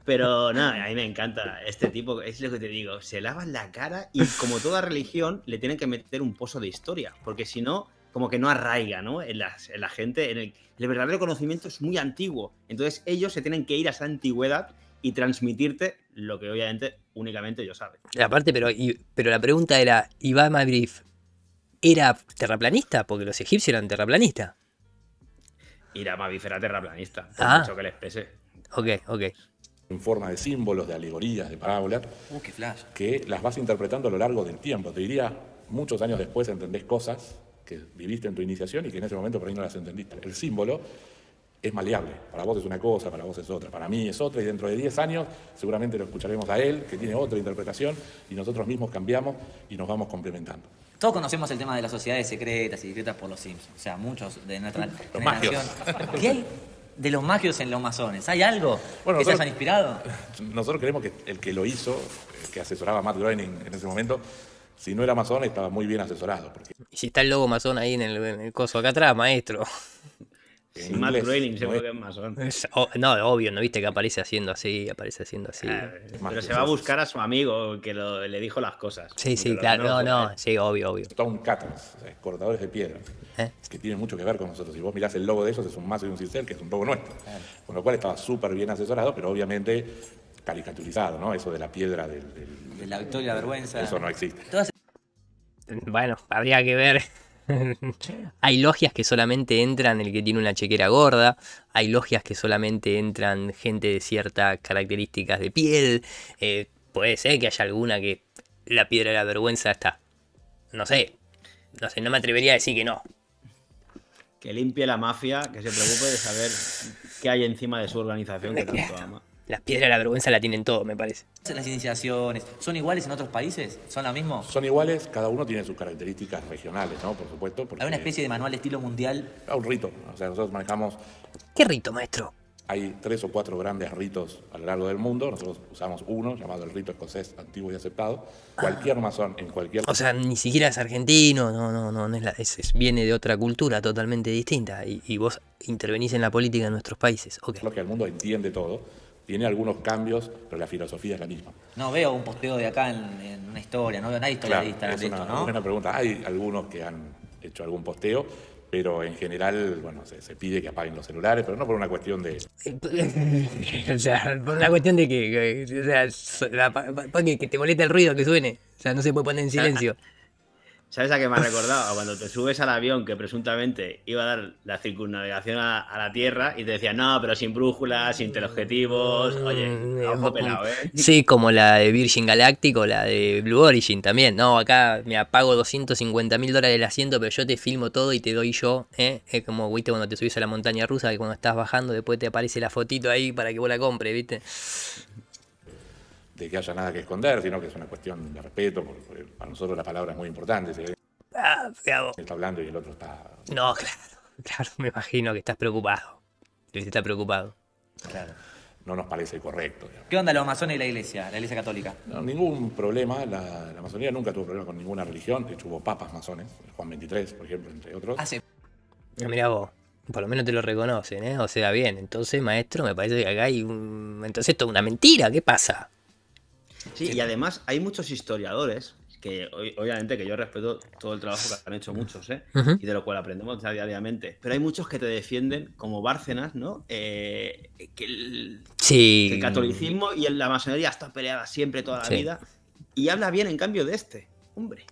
Pero nada, a mí me encanta este tipo, es lo que te digo, se lava la cara y como [laughs] toda religión le tienen que meter un pozo de historia, porque si no, como que no arraiga, ¿no? En, las, la gente, en el, verdadero conocimiento es muy antiguo, entonces ellos se tienen que ir a esa antigüedad y transmitirte lo que obviamente únicamente ellos saben. Aparte, pero, pero la pregunta era, iba va era terraplanista, porque los egipcios eran terraplanistas. Y la mamífera terraplanista, ah. mucho que les pese. Ok, ok. En forma de símbolos, de alegorías, de parábolas, uh, qué flash. que las vas interpretando a lo largo del tiempo. Te diría, muchos años después entendés cosas que viviste en tu iniciación y que en ese momento por ahí no las entendiste. El símbolo es maleable. Para vos es una cosa, para vos es otra, para mí es otra, y dentro de 10 años seguramente lo escucharemos a él, que tiene otra interpretación, y nosotros mismos cambiamos y nos vamos complementando. Todos conocemos el tema de las sociedades secretas y secretas por los Sims, o sea, muchos de nuestra los Magios. ¿Qué hay de los magios en los masones? ¿Hay algo que se hayan inspirado? [laughs] Nosotros creemos que el que lo hizo, que asesoraba a Matt Groening en ese momento, si no era masón, estaba muy bien asesorado. Y si está el logo masón ahí en el coso acá atrás, maestro. Sí, más no, obvio, ¿no viste que aparece haciendo así, aparece haciendo así? Eh, pero se va a buscar a su amigo que le dijo las cosas. Sí, sí, claro, no, no, sí, obvio, obvio. Tom catas, cortadores de piedra, ¿Eh? que tiene mucho que ver con nosotros. Si vos mirás el logo de ellos, es un mazo y un cincel, que es un poco nuestro. Con lo cual estaba súper bien asesorado, pero obviamente caricaturizado, ¿no? Eso de la piedra del... de la victoria, vergüenza. Eso no existe. Bueno, habría que ver [laughs] hay logias que solamente entran el que tiene una chequera gorda, hay logias que solamente entran gente de ciertas características de piel, eh, puede ser que haya alguna que la piedra de la vergüenza está. No sé, no sé, no me atrevería a decir que no. Que limpie la mafia, que se preocupe de saber qué hay encima de su organización que tanto [laughs] ama. Las piedras de la vergüenza la tienen todo, me parece. Las iniciaciones, ¿son iguales en otros países? ¿Son lo mismo? Son iguales, cada uno tiene sus características regionales, ¿no? Por supuesto. ¿Hay una especie de manual estilo mundial? A ah, un rito. O sea, nosotros manejamos. ¿Qué rito, maestro? Hay tres o cuatro grandes ritos a lo largo del mundo. Nosotros usamos uno llamado el rito escocés antiguo y aceptado. Ah. Cualquier masón en cualquier. O sea, ni siquiera es argentino, no, no, no, no es la. viene de otra cultura totalmente distinta. Y, vos intervenís en la política de nuestros países. Es Lo que el mundo entiende todo tiene algunos cambios, pero la filosofía es la misma. No veo un posteo de acá en, una historia, no veo nada historia claro, de es una, esto, ¿no? buena pregunta. Hay algunos que han hecho algún posteo, pero en general, bueno, se, pide que apaguen los celulares, pero no por una cuestión de... [laughs] o sea, por una cuestión de que, o sea, que te moleste el ruido que suene, o sea, no se puede poner en silencio. [laughs] ¿Sabes a qué me ha [laughs] recordado? cuando te subes al avión que presuntamente iba a dar la circunnavegación a, la Tierra y te decían, no, pero sin brújulas, sin teleobjetivos, mm, oye, mm, mm, pelado, ¿eh? Sí, como la de Virgin Galactic o la de Blue Origin también, ¿no? Acá me apago 250 mil dólares el asiento, pero yo te filmo todo y te doy yo, ¿eh? Es como, viste, cuando te subís a la montaña rusa, que cuando estás bajando después te aparece la fotito ahí para que vos la compres, ¿viste? de este, que haya nada que esconder, sino que es una cuestión de respeto, porque para nosotros la palabra es muy importante. ah, está hablando y el otro está... No, claro, [laughs] claro, me imagino que estás preocupado. está preocupado. Claro. No nos parece correcto. ¿Qué onda los masones y la iglesia, la iglesia católica? ningún problema, la, la, nunca tuvo problema con ninguna religión, de hubo papas masones, Juan XXIII, por ejemplo, entre otros. Ah, sí. Ah, mirá vos, por lo menos te lo reconocen, ¿eh? O sea, bien, entonces, maestro, me parece que acá hay un... Entonces esto es una mentira, ¿qué pasa? Sí, y además hay muchos historiadores que obviamente que yo respeto todo el trabajo que han hecho muchos, ¿eh? y de lo cual aprendemos diariamente. Pero hay muchos que te defienden, como Bárcenas, ¿no? Eh, que, el, sí. el, catolicismo y la masonería está peleada siempre toda la vida. Y habla bien, en cambio, de este. Hombre,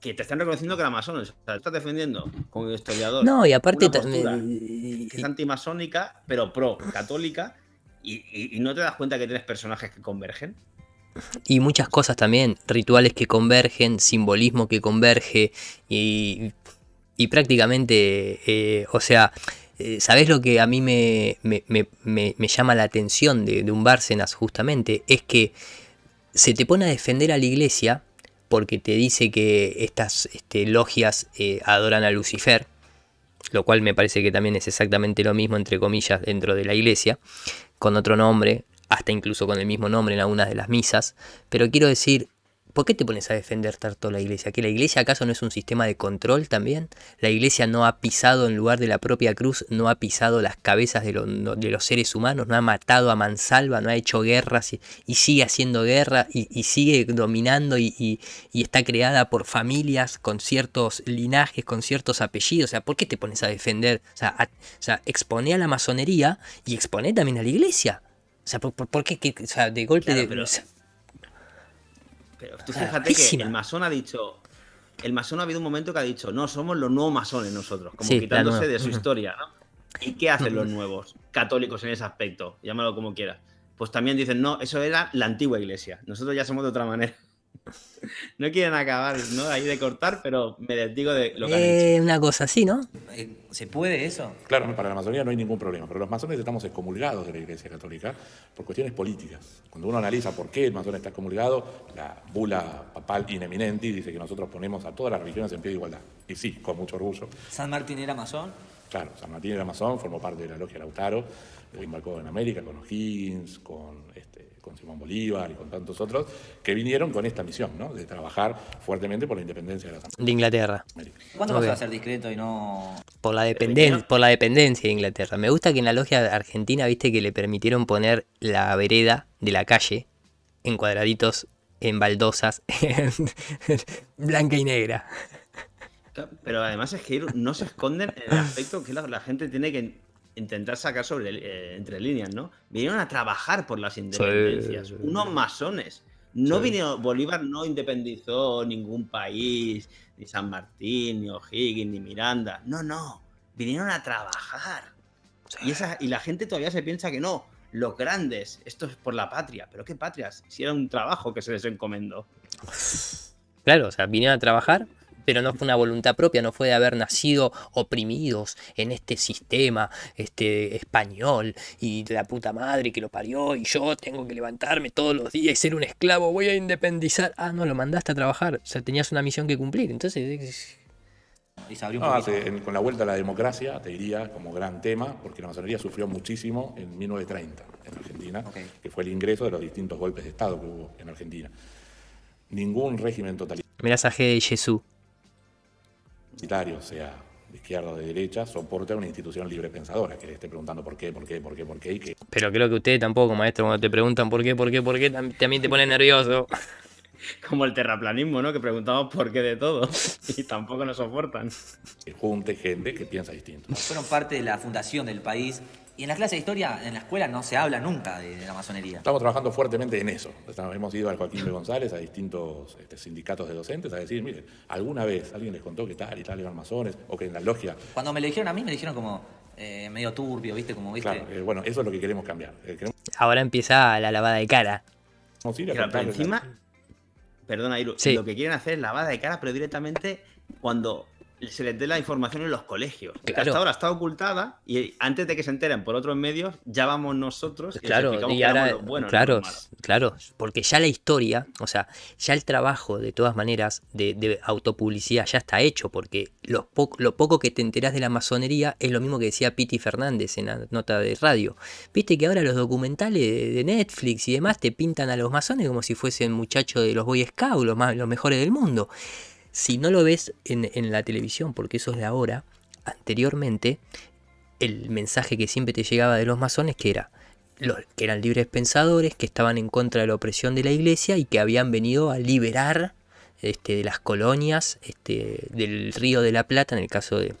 que te están reconociendo que la masón. O sea, estás defendiendo como historiador. No, y aparte Que es antimasónica, pero pro-católica. y no te das cuenta que tienes personajes que convergen y muchas cosas también, rituales que convergen, simbolismo que converge y, prácticamente, eh, o sea, eh, sabes lo que a mí me, llama la atención de, un Bárcenas justamente? Es que se te pone a defender a la iglesia porque te dice que estas este, logias eh, adoran a Lucifer, lo cual me parece que también es exactamente lo mismo, entre comillas, dentro de la iglesia, con otro nombre, hasta incluso con el mismo nombre en algunas de las misas, pero quiero decir, ¿por qué te pones a defender tanto la iglesia? ¿Que la iglesia acaso no es un sistema de control también? ¿La iglesia no ha pisado en lugar de la propia cruz, no ha pisado las cabezas de, de los seres humanos, no ha matado a mansalva, no ha hecho guerras y, sigue haciendo guerra y, sigue dominando y, está creada por familias con ciertos linajes, con ciertos apellidos? O sea, ¿por qué te pones a defender? O sea, expone a la masonería y expone también a la iglesia. O sea, ¿por, O sea, de golpe Pero, tú fíjate ah, que el masón ha dicho. El masón ha habido un momento que ha dicho, no, somos los nuevos masones nosotros, como quitándose de su historia, ¿Y qué hacen los nuevos católicos en ese aspecto? Llámalo como quieras. Pues también dicen, no, eso era la antigua iglesia. Nosotros ya somos de otra manera. [laughs] no quieren acabar, ¿no? Ahí de cortar, pero me desdigo de lo que eh, Una cosa así, ¿no? Eh, ¿Se puede eso? Claro, para la masonería no hay ningún problema, pero los masones estamos excomulgados de la Iglesia Católica por cuestiones políticas. Cuando uno analiza por qué el masón está excomulgado, la bula papal ineminenti dice que nosotros ponemos a todas las religiones en pie de igualdad. Y sí, con mucho orgullo. ¿San Martín era masón? Claro, San Martín era masón, formó parte de la logia Lautaro, embarcó en América con los O'Higgins, con con Simón Bolívar y con tantos otros, que vinieron con esta misión, ¿no? De trabajar fuertemente por la independencia de las De Inglaterra. ¿Cuándo vas a ser discreto y no...? Por la, por la dependencia de Inglaterra. Me gusta que en la logia argentina, viste, que le permitieron poner la vereda de la calle en cuadraditos, en baldosas, [laughs] en blanca y negra. Pero además es que no se esconden el aspecto que la gente tiene que intentar sacar sobre eh, entre líneas, ¿no? Vinieron a trabajar por las independencias, unos masones. No Bolívar no independizó ningún país, ni San Martín, ni O'Higgins, ni Miranda. No, no. Vinieron a trabajar. Y, esa, y la gente todavía se piensa que no. Los grandes, esto es por la patria. ¿Pero qué patria? Si era un trabajo que se les encomendó. Claro, o sea, vinieron a trabajar pero no fue una voluntad propia, no fue de haber nacido oprimidos en este sistema este, español y la puta madre que lo parió y yo tengo que levantarme todos los días y ser un esclavo, voy a independizar. Ah, no, lo mandaste a trabajar, o sea, tenías una misión que cumplir, entonces... Eh, y ah, con la vuelta a la democracia, te diría como gran tema, porque la masonería sufrió muchísimo en 1930 en Argentina, que fue el ingreso de los distintos golpes de Estado que hubo en Argentina. Ningún régimen totalitario. Mira de Jesús. O sea de izquierda o de derecha, soporta una institución libre pensadora, que le esté preguntando por qué, por qué, por qué, por qué Pero creo que ustedes tampoco, maestro, cuando te preguntan por qué, por qué, por qué, también te pone nervioso. [laughs] Como el terraplanismo, ¿no? Que preguntamos por qué de todo [laughs] y tampoco nos soportan. Que junte gente que piensa distinto. Fueron parte de la fundación del país y en la clase de historia, en la escuela, no se habla nunca de, la masonería. Estamos trabajando fuertemente en eso. hemos ido al Joaquín González, a distintos este, sindicatos de docentes, a decir, miren, alguna vez alguien les contó que tal y tal eran masones, o que en la logia... Cuando me lo dijeron a mí, me dijeron como eh, medio turbio, ¿viste? Como, ¿viste? Claro, eh, bueno, eso es lo que queremos cambiar. Eh, Ahora empieza la lavada de cara. No, sí, encima, perdona, lo que quieren hacer es lavada de cara, pero directamente cuando se les dé la información en los colegios. Claro. Hasta ahora está ocultada y antes de que se enteren por otros medios, ya vamos nosotros. claro, claro, claro, porque ya la historia, o sea, ya el trabajo de todas maneras de, autopublicidad ya está hecho, porque lo poco que te enteras de la masonería es lo mismo que decía Piti Fernández en la nota de radio. Viste que ahora los documentales de Netflix y demás te pintan a los masones como si fuesen muchachos de los Boy Scouts, los mejores del mundo si no lo ves en, la televisión, porque eso es de ahora, anteriormente el mensaje que siempre te llegaba de los masones que era los que eran libres pensadores, que estaban en contra de la opresión de la iglesia y que habían venido a liberar este, de las colonias este, del río de la Plata, en el caso de,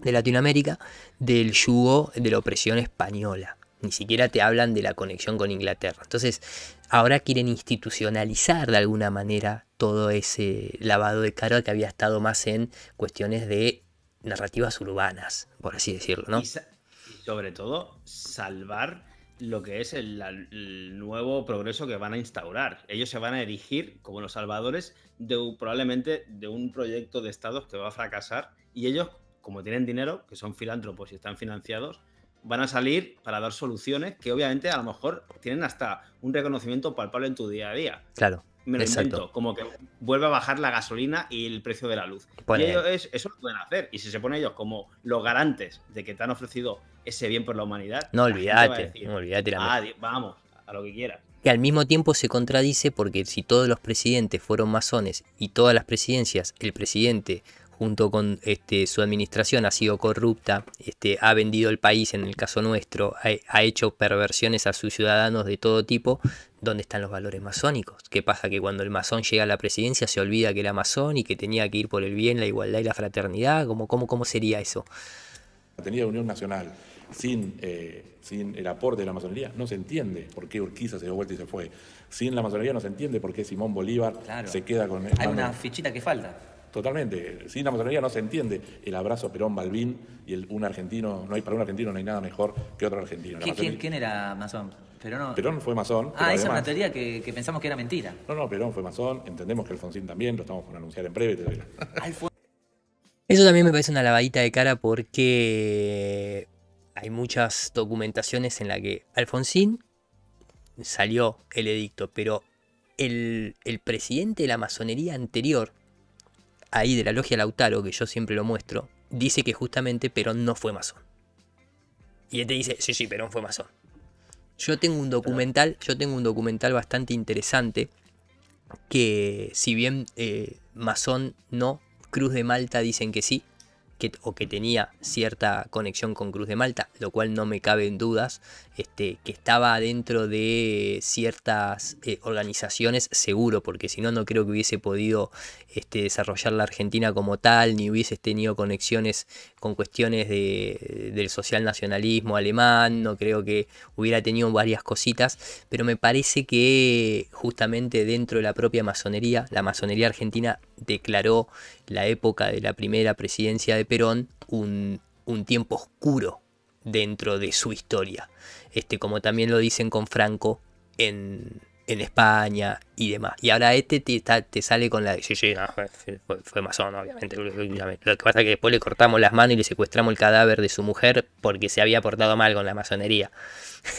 de Latinoamérica, del yugo de la opresión española. Ni siquiera te hablan de la conexión con Inglaterra. Entonces, ahora quieren institucionalizar de alguna manera todo ese lavado de cara que había estado más en cuestiones de narrativas urbanas, por así decirlo, ¿no? Y, sobre todo, salvar lo que es el, nuevo progreso que van a instaurar. Ellos se van a erigir como los salvadores de, probablemente de un proyecto de estados que va a fracasar y ellos, como tienen dinero, que son filántropos y están financiados, van a salir para dar soluciones que obviamente a lo mejor tienen hasta un reconocimiento palpable en tu día a día. Claro. Me lo exacto. invento, como que vuelve a bajar la gasolina y el precio de la luz. eso lo pueden hacer. Y si se ponen ellos como los garantes de que te han ofrecido ese bien por la humanidad. No olvídate, no vamos, a lo que quieras. Que al mismo tiempo se contradice porque si todos los presidentes fueron masones y todas las presidencias, el presidente junto con este, su administración ha sido corrupta, este, ha vendido el país en el caso nuestro, ha, hecho perversiones a sus ciudadanos de todo tipo, ¿dónde están los valores masónicos? ¿Qué pasa? Que cuando el masón llega a la presidencia se olvida que era masón y que tenía que ir por el bien, la igualdad y la fraternidad, ¿cómo, cómo, cómo sería eso? La Unión Nacional, sin, eh, sin el aporte de la masonería, no se entiende por qué Urquiza se dio vuelta y se fue. Sin la masonería no se entiende por qué Simón Bolívar se queda con... Hay una fichita que falta totalmente. Sin la masonería no se entiende el abrazo Perón-Balbín y el, un argentino, no hay para un argentino no hay nada mejor que otro argentino. quién, era masón? Perón, fue masón. Ah, esa es una teoría que, pensamos que era mentira. No, no, Perón fue masón, entendemos que Alfonsín también, lo estamos por anunciar en breve. [laughs] Eso también me parece una lavadita de cara porque hay muchas documentaciones en las que Alfonsín salió el edicto, pero el, el presidente de la masonería anterior, ahí de la logia Lautaro, que yo siempre lo muestro, dice que justamente Perón no fue masón. Y él te dice, sí, sí, Perón fue masón. Yo tengo un documental, yo tengo un documental bastante interesante que si bien eh, masón no, Cruz de Malta dicen que sí, que, o que tenía cierta conexión con Cruz de Malta, lo cual no me cabe en dudas, este, que estaba dentro de ciertas eh, organizaciones, seguro, porque si no, no creo que hubiese podido este, desarrollar la Argentina como tal, ni hubiese tenido conexiones con cuestiones del social nacionalismo alemán, no creo que hubiera tenido varias cositas, pero me parece que justamente dentro de la propia masonería, la masonería argentina declaró la época de la primera presidencia de Perón un tiempo oscuro dentro de su historia. Este, como también lo dicen con Franco en, España y demás. Y ahora este te, sale con la sí, sí, fue, fue masón, obviamente. Lo que pasa es que después le cortamos las manos y le secuestramos el cadáver de su mujer porque se había portado mal con la masonería. [laughs]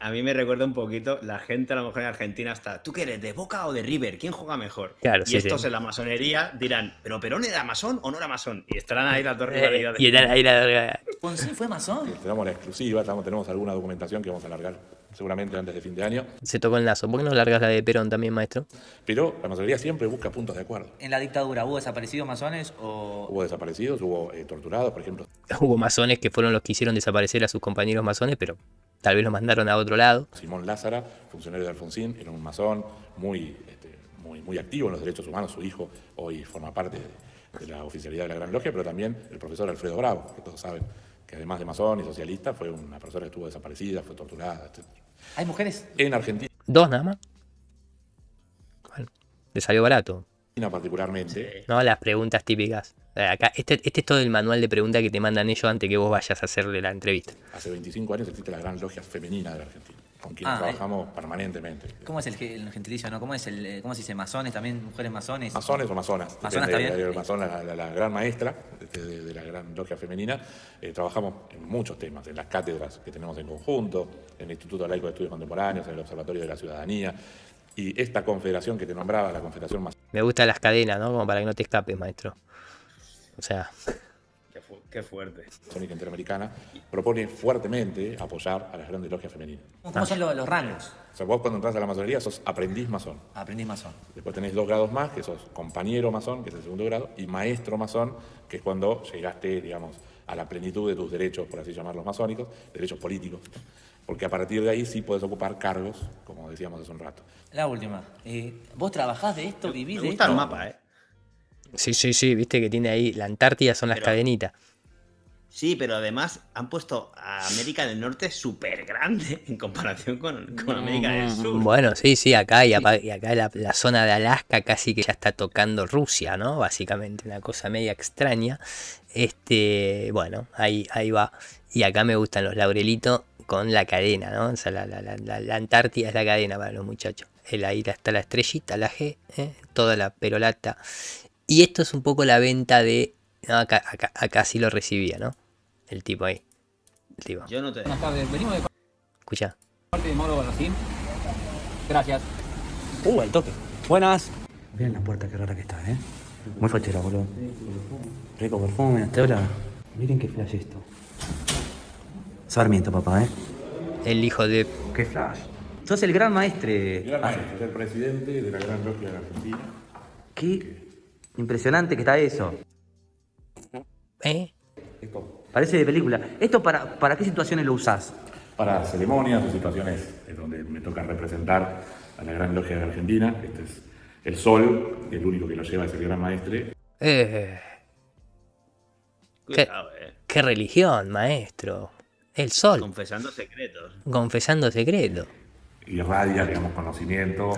A mí, me recuerda un poquito, la gente a lo mejor en Argentina está, ¿tú qué eres, de Boca o de River? ¿Quién juega mejor? Claro, y estos en la masonería dirán, ¿pero Perón era masón o no era masón? Y estarán ahí las dos eh, de y estarán ahí las dos pues fue masón. Tenemos la exclusiva, tenemos alguna documentación que vamos a alargar seguramente antes de fin de año. Se tocó el lazo. ¿Por qué no largas la de Perón también, maestro? Pero la masonería siempre busca puntos de acuerdo. ¿En la dictadura hubo desaparecidos masones o...? Hubo desaparecidos, hubo eh, torturados, por ejemplo. [laughs] Hubo masones que fueron los que hicieron desaparecer a sus compañeros masones, pero tal vez lo mandaron a otro lado. Simón Lázara, funcionario de Alfonsín, era un masón muy, este, muy, muy activo en los derechos humanos, su hijo hoy forma parte de, la oficialidad de la Gran Logia, pero también el profesor Alfredo Bravo, que todos saben que además de masón y socialista fue una persona que estuvo desaparecida, fue torturada, ¿Hay mujeres? En Argentina. ¿Dos nada más? Bueno, le salió barato. No, particularmente. No, las preguntas típicas. Eh, acá, este, este, es todo el manual de preguntas que te mandan ellos antes que vos vayas a hacerle la entrevista. Hace 25 años existe la gran logia femenina de la Argentina, con quien ah, eh. trabajamos permanentemente. ¿Cómo es el, gentilicio? ¿Cómo, es el, eh, ¿Cómo se dice? ¿Masones también? ¿Mujeres masones? Masones o masonas. Masonas la, gran maestra de, la gran logia femenina. trabajamos en muchos temas, en las cátedras que tenemos en conjunto, en el Instituto Laico de Estudios Contemporáneos, en el Observatorio de la Ciudadanía, y esta confederación que te nombraba, la confederación más... Me gusta las cadenas, ¿no? Como para que no te escapes, maestro. O sea... Qué, fuerte. Interamericana propone fuertemente apoyar a las grandes logias femeninas. ¿Cómo son ah. los, los rangos? O sea, vos cuando entras a la mayoría, sos aprendiz masón. Aprendiz masón. Después tenés dos grados más, que sos compañero masón, que es el segundo grado, y maestro masón, que es cuando llegaste, digamos, a la plenitud de tus derechos, por así llamarlos, masónicos, derechos políticos porque a partir de ahí sí puedes ocupar cargos, como decíamos hace un rato. La última. Eh, ¿Vos trabajás de esto? ¿Vivís me gusta el mapa, ¿eh? Sí, sí, sí, viste que tiene ahí, la Antártida son las cadenitas. Sí, pero además han puesto a América del Norte súper grande [laughs] en comparación con, América del mm, Sur. Bueno, sí, sí, acá y, acá, la, zona de Alaska casi que ya está tocando Rusia, ¿no? Básicamente una cosa media extraña. Este, bueno, ahí, ahí va. Y acá me gustan los laurelitos con la cadena, ¿no? O sea, la, la, la, la, Antártida es la cadena para los muchachos. El ahí está la estrellita, la G, ¿eh? toda la perolata. Y esto es un poco la venta de. acá, sí lo recibía, ¿no? El tipo ahí. Yo no te. Escucha. Gracias. Uh, el toque. Buenas. Miren la puerta, qué rara que está, ¿eh? Muy fachera, boludo. Rico perfume, hasta ahora. Miren qué flash esto. Sarmiento, papá, ¿eh? El hijo de... ¡Qué flash! Sos el gran maestro El gran el presidente de la Gran Logia de Argentina. ¡Qué impresionante que está eso! ¿Eh? Esto. Parece de película. ¿Esto para, para qué situaciones lo usás? Para ceremonias o situaciones en donde me toca representar a la Gran Logia de Argentina. Este es el sol, el único que lo lleva es el gran maestro. Eh. Eh. ¿Qué religión, maestro? El sol. Confesando secretos. Confesando secretos. radia, digamos, conocimiento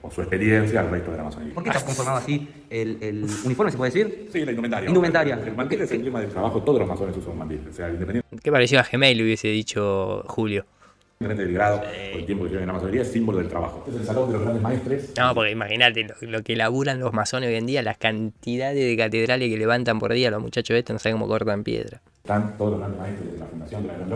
o, su experiencia al resto de la Amazonía. ¿Por qué está conformado así el, uniforme, se puede decir? Sí, la indumentaria. Indumentaria. El, el es el clima del trabajo, todos los masones usan un O sea, ¿Qué parecía a Gmail hubiese dicho Julio? del grado el tiempo que llevan en la masonería, es símbolo del trabajo. Es el salón de los grandes maestres. No, porque imagínate lo, que laburan los masones hoy en día, las cantidades de catedrales que levantan por día los muchachos estos, no saben cómo cortan piedra. Están todos los grandes maestros de la fundación de la Gran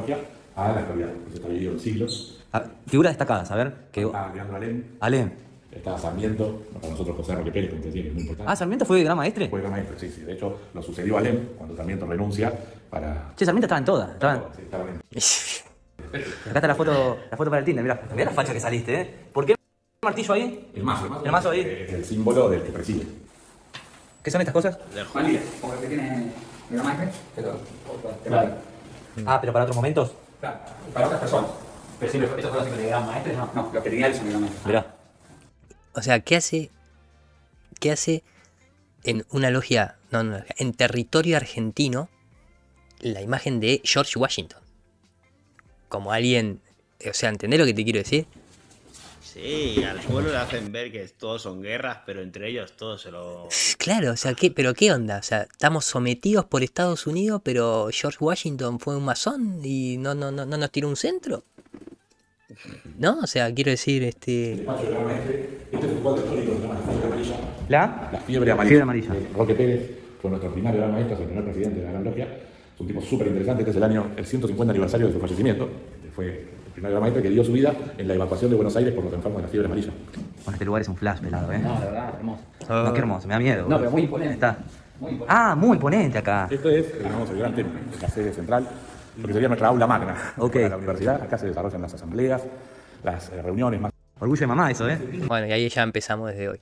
a la actualidad. Eso está vivido en siglos. Ah, figuras destacadas, a ver. Que... Leandro ah, Alem. Alem. Estaba Sarmiento, para nosotros José Roque Pérez, que es muy importante. Ah, Sarmiento fue gran maestro. Fue gran maestro, sí, sí. De hecho, lo sucedió a Alem cuando Sarmiento renuncia para. Che, Sarmiento estaba en todas. Estaba... todas, Sí, estaba en... [laughs] Acá está la foto, la foto para el Tinder, mira mira la facha que saliste, ¿eh? ¿Por qué el martillo ahí? El mazo, el mazo. El mazo ahí. Es el símbolo del que preside. ¿Qué son estas cosas? La joyería. Porque tiene mira pero Ah, pero para otros momentos. Claro, para otras personas. Pero si los de no. No, los que tenía O sea, ¿qué hace? ¿Qué hace en una logia, no, no, en territorio argentino, la imagen de George Washington? Como alguien, o sea, ¿entendés lo que te quiero decir? Sí, al pueblo le hacen ver que todos son guerras, pero entre ellos todos se lo... Claro, o sea, ¿qué, pero ¿qué onda? O sea, estamos sometidos por Estados Unidos, pero George Washington fue un masón y no, no, no, no nos tiró un centro. ¿No? O sea, quiero decir, este... ¿La? La fiebre amarilla. Fiebre amarilla. Eh, Roque Pérez fue nuestro primer gran maestro, el primer presidente de la Gran Logia. Es un tipo súper interesante, este es el año, el 150 aniversario de su fallecimiento. Fue primer gran maestro que dio su vida en la evacuación de Buenos Aires por los enfermos de la fiebre amarilla. Bueno, este lugar es un flash pelado, ¿eh? No, de verdad, hermoso. No, qué hermoso, me da miedo. No, pero muy imponente. Está. Ah, muy imponente acá. Esto es, el gran tema, la sede central, lo que sería nuestra aula magna Ok. la universidad. Acá se desarrollan las asambleas, las eh, reuniones más. Orgullo de mamá eso, ¿eh? Bueno, y ahí ya empezamos desde hoy.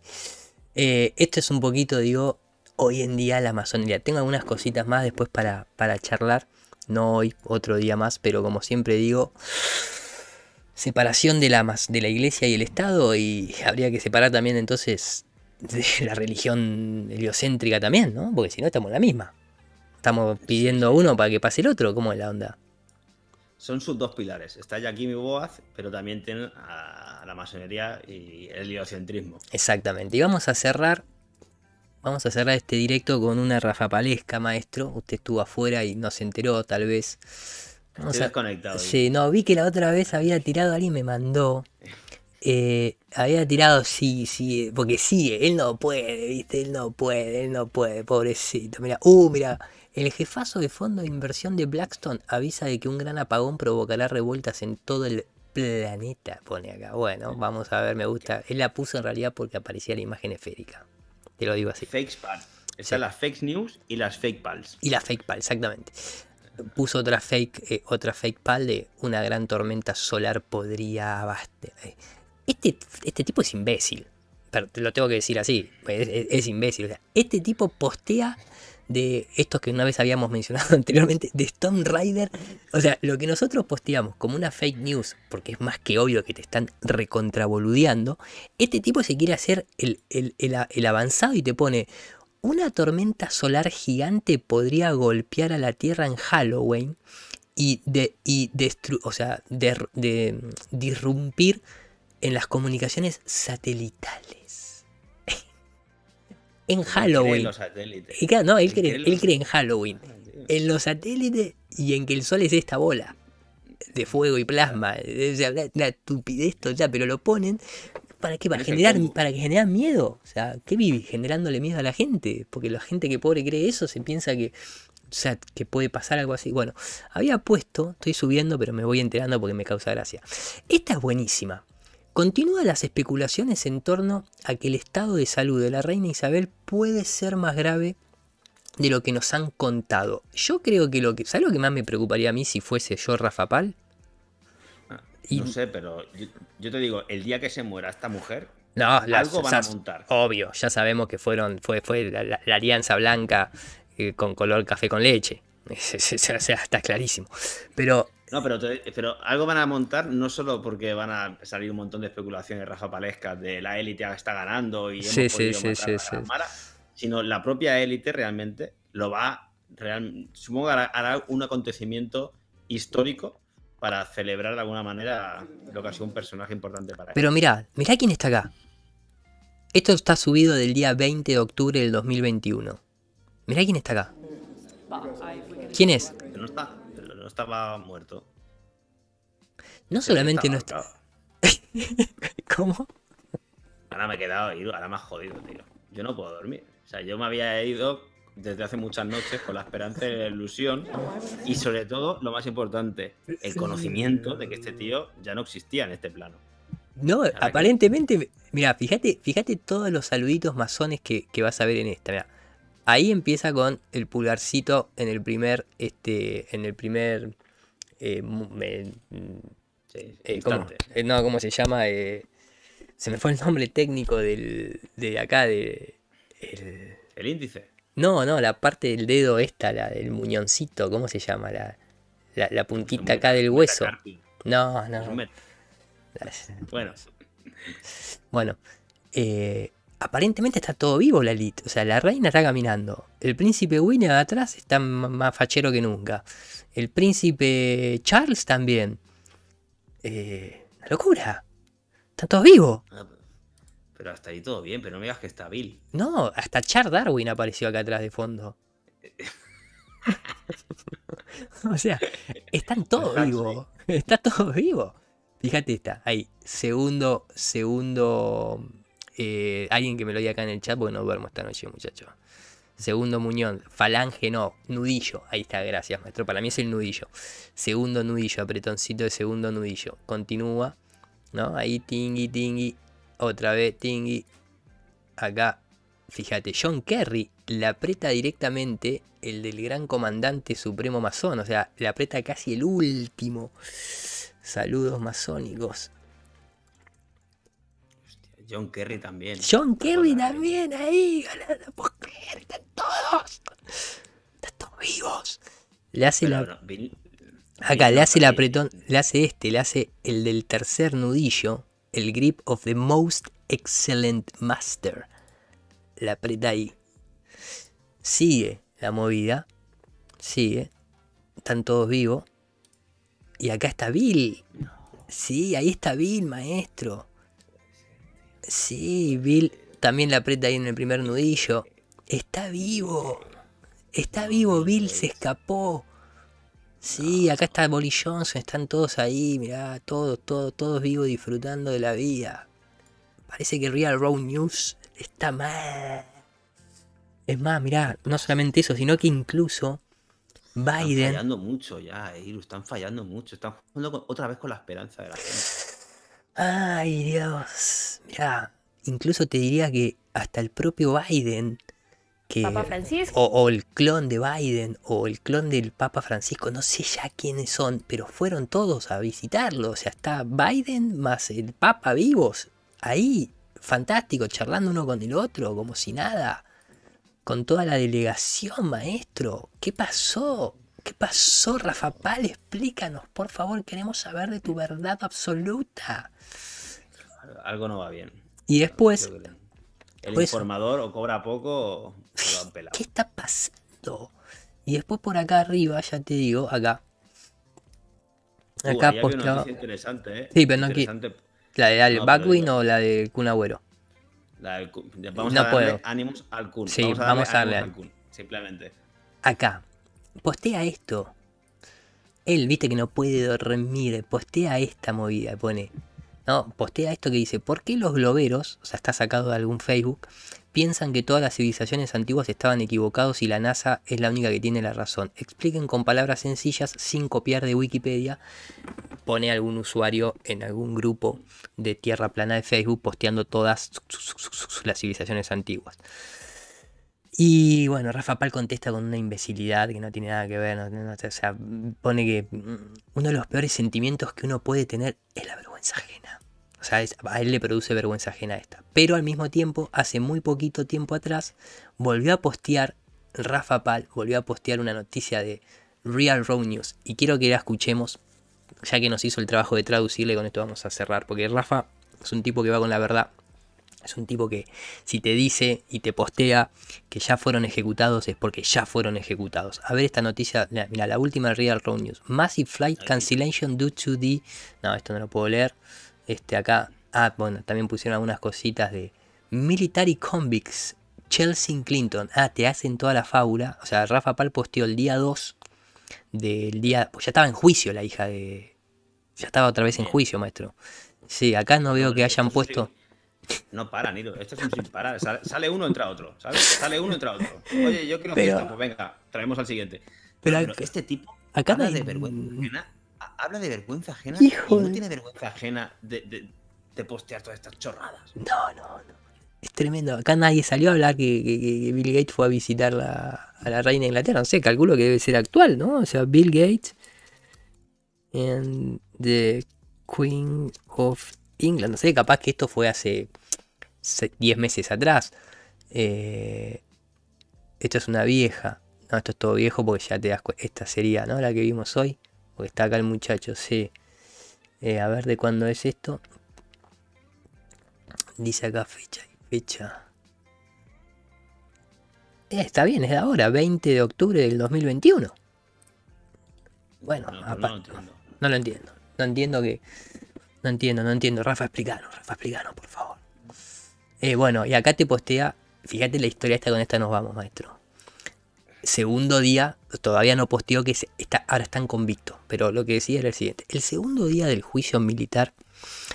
Eh, esto es un poquito, digo, hoy en día la Amazonía. Tengo algunas cositas más después para, para charlar. No hoy, otro día más, pero como siempre digo, separación de la, de la iglesia y el Estado y [laughs] habría que separar también entonces de [laughs] la religión heliocéntrica también, ¿no? Porque si no estamos en la misma. Estamos pidiendo a uno para que pase el otro, ¿cómo es la onda? Son sus dos pilares. Está mi Boaz, pero también tienen a la masonería y el heliocentrismo. Exactamente. Y vamos a cerrar. Vamos a cerrar este directo con una rafapalesca, maestro. Usted estuvo afuera y no se enteró, tal vez se Sí, no, vi que la otra vez había tirado, alguien me mandó. Eh, había tirado, sí, sí, porque sí, él no puede, viste, él no puede, él no puede, pobrecito. Mira, uh, mira, el jefazo de fondo de inversión de Blackstone avisa de que un gran apagón provocará revueltas en todo el planeta, pone acá. Bueno, vamos a ver, me gusta. Él la puso en realidad porque aparecía la imagen esférica. Te lo digo así. Fake Están las fake news y las fake pals. Y las fake pals, exactamente puso otra fake, eh, otra fake pal de una gran tormenta solar podría abastecer. Eh, este, este tipo es imbécil. Pero te lo tengo que decir así. Pues, es, imbécil. este tipo postea de estos que una vez habíamos mencionado [laughs] anteriormente, de Stone Rider. O sea, lo que nosotros posteamos como una fake news, porque es más que obvio que te están recontraboludeando, este tipo se quiere hacer el, el avanzado y te pone una tormenta solar gigante podría golpear a la Tierra en Halloween y, de, destru o sea, de, disrumpir en las comunicaciones satelitales. [laughs] en Halloween. Y claro, no, él cree, él cree en Halloween. Ah, en los satélites y en que el sol es esta bola de fuego y plasma. La estupidez una estupidez ya, pero lo ponen ¿Para qué? Para generar, para que miedo. O sea, ¿qué vive Generándole miedo a la gente. Porque la gente que pobre cree eso se piensa que, sea, que puede pasar algo así. Bueno, había puesto, estoy subiendo, pero me voy enterando porque me causa gracia. Esta es buenísima. Continúa las especulaciones en torno a que el estado de salud de la reina Isabel puede ser más grave de lo que nos han contado. Yo creo que lo que. ¿Sabes lo que más me preocuparía a mí si fuese yo Rafa Pal? No sé, pero yo, te digo, el día que se muera esta mujer, algo van a montar. Obvio, ya sabemos que fueron, fue, fue la, alianza blanca eh, con color café con leche. [laughs] o sea, está clarísimo. Pero. No, pero, pero algo van a montar, no solo porque van a salir un montón de especulaciones Rafa de la élite está ganando y hemos sino la propia élite realmente lo va, real, supongo que hará un acontecimiento histórico para celebrar de alguna manera lo que ha sido un personaje importante para él. Pero mira, mira quién está acá. Esto está subido del día 20 de octubre del 2021. Mirá quién está acá. ¿Quién es? No, está, estaba muerto. No solamente no está. [laughs] ¿Cómo? Ahora me he quedado ido, ahora me jodido, tío. Yo no puedo dormir. O sea, yo me había ido desde hace muchas noches con la esperanza y la ilusión y sobre todo, lo más importante, el conocimiento de que este tío ya no existía en este plano. No, aparentemente, mira, fíjate, fíjate todos los saluditos masones que, vas a ver en esta. ahí empieza con el pulgarcito en el primer, este, en el primer, eh, mm, eh, ¿cómo? Eh, no, ¿cómo se llama? se me fue el nombre técnico del, de acá, de, el índice. No, no, la parte del dedo esta, la del muñoncito, ¿cómo se llama? La, la, puntita acá del hueso. No, no. Bueno. Bueno. Eh, aparentemente está todo vivo la elite. O sea, la reina está caminando. El príncipe William atrás está más fachero que nunca. El príncipe Charles también. Eh, una locura. Están todos vivos. Ah, pero hasta ahí todo bien, pero no me digas que está Bill. No, hasta Char Darwin apareció acá atrás de fondo. [laughs] o sea, están todos vivos. Está todo vivo. Fíjate esta, ahí. Segundo, segundo. Eh, alguien que me lo diga acá en el chat porque no duermo esta noche, muchachos. Segundo Muñón, falange no, nudillo. Ahí está, gracias, maestro. Para mí es el nudillo. Segundo nudillo, apretoncito de segundo nudillo. Continúa, ¿no? Ahí tingui, tingui otra vez Tingy. Acá, fíjate, John Kerry la aprieta directamente el del gran comandante supremo masón. O sea, la aprieta casi el último. Saludos masónicos. John Kerry también. John Kerry también ahí. No puedo están todos. Están todos vivos. Le hace la. Acá le hace el apretón, le hace este, le hace el del tercer nudillo, el grip of the most excellent master. La aprieta ahí. Sigue la movida. Sigue. Están todos vivos. Y acá está Bill. Sí, ahí está Bill, maestro. Sí, Bill también la aprieta ahí en el primer nudillo. Está vivo. Está vivo, Bill se escapó. Sí, acá está Boris Johnson, están todos ahí, mirá, todos, todos, todos vivos disfrutando de la vida. Parece que Real Road News está mal. Es más, mirá, no solamente eso, sino que incluso Biden. Están fallando mucho ya, están fallando mucho, están jugando otra vez con la esperanza de la gente. Ay, Dios. Mirá, incluso te diría que hasta el propio Biden Papa Francisco. O, el clon de Biden o el clon del Papa Francisco, no sé ya quiénes son, pero fueron todos a visitarlo. O sea, está Biden más el Papa vivos ahí, fantástico, charlando uno con el otro, como si nada. Con toda la delegación, maestro. ¿Qué pasó? ¿Qué pasó, Rafa Pal? Explícanos, por favor, queremos saber de tu verdad absoluta. Algo no va bien. Y después... El pues, informador o cobra poco ¿Qué está pasando? Y después por acá arriba, ya te digo, acá. Acá eh. Sí, pero no aquí. ¿La de Al o la de Kun Agüero? La del... Vamos no a darle puedo. ánimos al Kun. Sí, vamos a darle, al Kun, simplemente. Acá. Postea esto. Él, viste que no puede dormir. Postea esta movida, pone. No, postea esto que dice, ¿por qué los globeros, o sea, está sacado de algún Facebook, Piensan que todas las civilizaciones antiguas estaban equivocados y la NASA es la única que tiene la razón. Expliquen con palabras sencillas sin copiar de Wikipedia. Pone algún usuario en algún grupo de Tierra Plana de Facebook posteando todas las civilizaciones antiguas. Y bueno, Rafa Pal contesta con una imbecilidad que no tiene nada que ver. o sea, pone que mm, uno de los peores sentimientos que uno puede tener es la vergüenza ajena. O sea, a él le produce vergüenza ajena esta. Pero al mismo tiempo, hace muy poquito tiempo atrás, volvió a postear, Rafa Pal volvió a postear una noticia de Real Road News. Y quiero que la escuchemos, ya que nos hizo el trabajo de traducirle, con esto vamos a cerrar. Porque Rafa es un tipo que va con la verdad. Es un tipo que si te dice y te postea que ya fueron ejecutados es porque ya fueron ejecutados. A ver esta noticia, la última de Real Road News. Massive flight cancellation due to the... No, esto no lo puedo leer. Este acá, ah, bueno, también pusieron algunas cositas de Military Convicts, Chelsea Clinton. Ah, te hacen toda la fábula. O sea, Rafa Pal posteó el día 2 del día. Pues ya estaba en juicio la hija de. Ya estaba otra vez en juicio, maestro. Sí, acá no veo que hayan puesto. No para, Nilo. Esto es un sin parar. Sale, uno, entra otro. Sale uno, entra otro. Oye, yo quiero Pues venga, traemos al siguiente. Pero, este tipo. Acá no de vergüenza habla de vergüenza ajena. no tiene vergüenza ajena de, postear todas estas chorradas. No, no, no. Es tremendo. Acá nadie salió a hablar que, Bill Gates fue a visitar a la reina de Inglaterra. No sé, calculo que debe ser actual, ¿no? O sea, Bill Gates and the Queen of England. No sé, capaz que esto fue hace 10 meses atrás. Eh, esto es una vieja. No, esto es todo viejo porque ya te das cuenta. Esta sería, ¿no? La que vimos hoy porque está acá el muchacho, sí. Eh, a ver de cuándo es esto. Dice acá fecha y fecha. Eh, está bien, es de ahora, 20 de octubre del 2021. Bueno, no, aparte, no, lo entiendo. no entiendo. que... No entiendo, no entiendo. Rafa, explícanos, Rafa, explícanos, por favor. Eh, bueno, y acá te postea... Fíjate la historia esta con esta nos vamos, maestro segundo día, todavía no posteó que está, ahora están convictos, pero lo que decía era el siguiente. El segundo día del juicio militar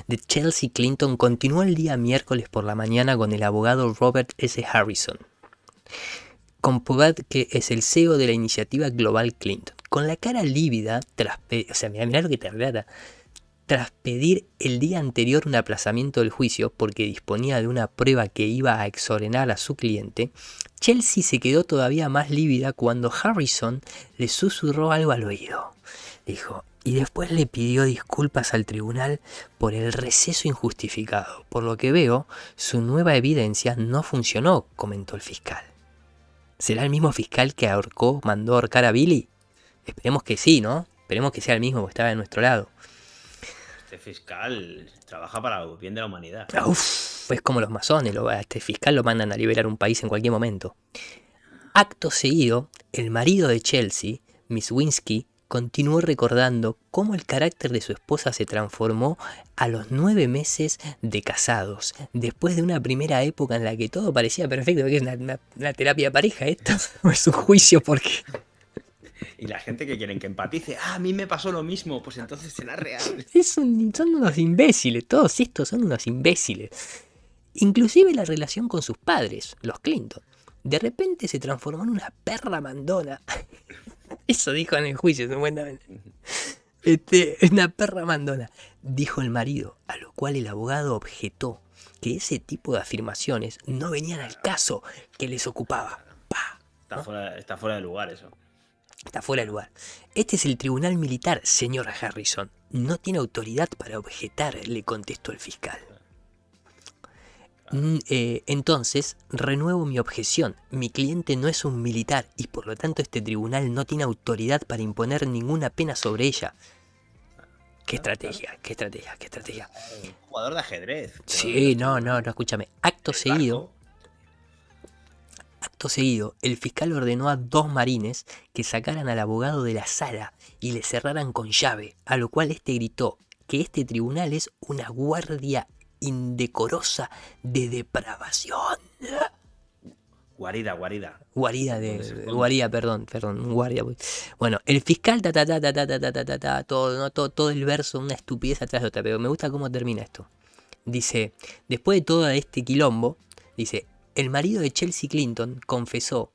de Chelsea Clinton continuó el día miércoles por la mañana con el abogado Robert S. Harrison, Con Compobad que es el CEO de la iniciativa Global Clinton. Con la cara lívida, tras, o sea, mira, lo que te relata, tras pedir el día anterior un aplazamiento del juicio porque disponía de una prueba que iba a exonerar a su cliente, Chelsea se quedó todavía más lívida cuando Harrison le susurró algo al oído. Dijo, y después le pidió disculpas al tribunal por el receso injustificado. Por lo que veo, su nueva evidencia no funcionó, comentó el fiscal. ¿Será el mismo fiscal que ahorcó, mandó ahorcar a Billy? Esperemos que sí, ¿no? Esperemos que sea el mismo, que estaba de nuestro lado este fiscal trabaja para el bien de la humanidad. Uf, pues como los masones, a este fiscal lo mandan a liberar un país en cualquier momento. Acto seguido, el marido de Chelsea, Miss Winsky, continuó recordando cómo el carácter de su esposa se transformó a los nueve meses de casados, después de una primera época en la que todo parecía perfecto, que es una, terapia pareja esto, es [laughs] un juicio porque y la gente que quieren que empatice, ah, a mí me pasó lo mismo, pues entonces será real. [laughs] Es son unos imbéciles, todos estos son unos imbéciles. Inclusive la relación con sus padres, los Clinton. De repente se transformó en una perra mandona. [laughs] Eso dijo en el juicio, supuestamente. Este, una perra mandona, dijo el marido, a lo cual el abogado objetó que ese tipo de afirmaciones no venían al caso que les ocupaba. Está, fuera, está fuera de lugar eso. Está fuera de lugar. Este es el tribunal militar, señora Harrison. No tiene autoridad para objetar, le contestó el fiscal. Mm, eh, entonces, renuevo mi objeción. Mi cliente no es un militar y por lo tanto este tribunal no tiene autoridad para imponer ninguna pena sobre ella. Qué estrategia, qué estrategia, qué estrategia. jugador de ajedrez. Sí, no, no, no, escúchame. Acto seguido. Acto seguido, el fiscal ordenó a dos marines que sacaran al abogado de la sala y le cerraran con llave, a lo cual este gritó que este tribunal es una guardia indecorosa de depravación. Guarida, guarida. Guarida de. Guarida, perdón, perdón, guardia. Bueno, el fiscal, ta, ta, ta, ta, ta, ta, todo, ¿no? todo, todo el verso, una estupidez atrás de otra, pero me gusta cómo termina esto. Dice, después de todo este quilombo, dice, el marido de Chelsea Clinton confesó,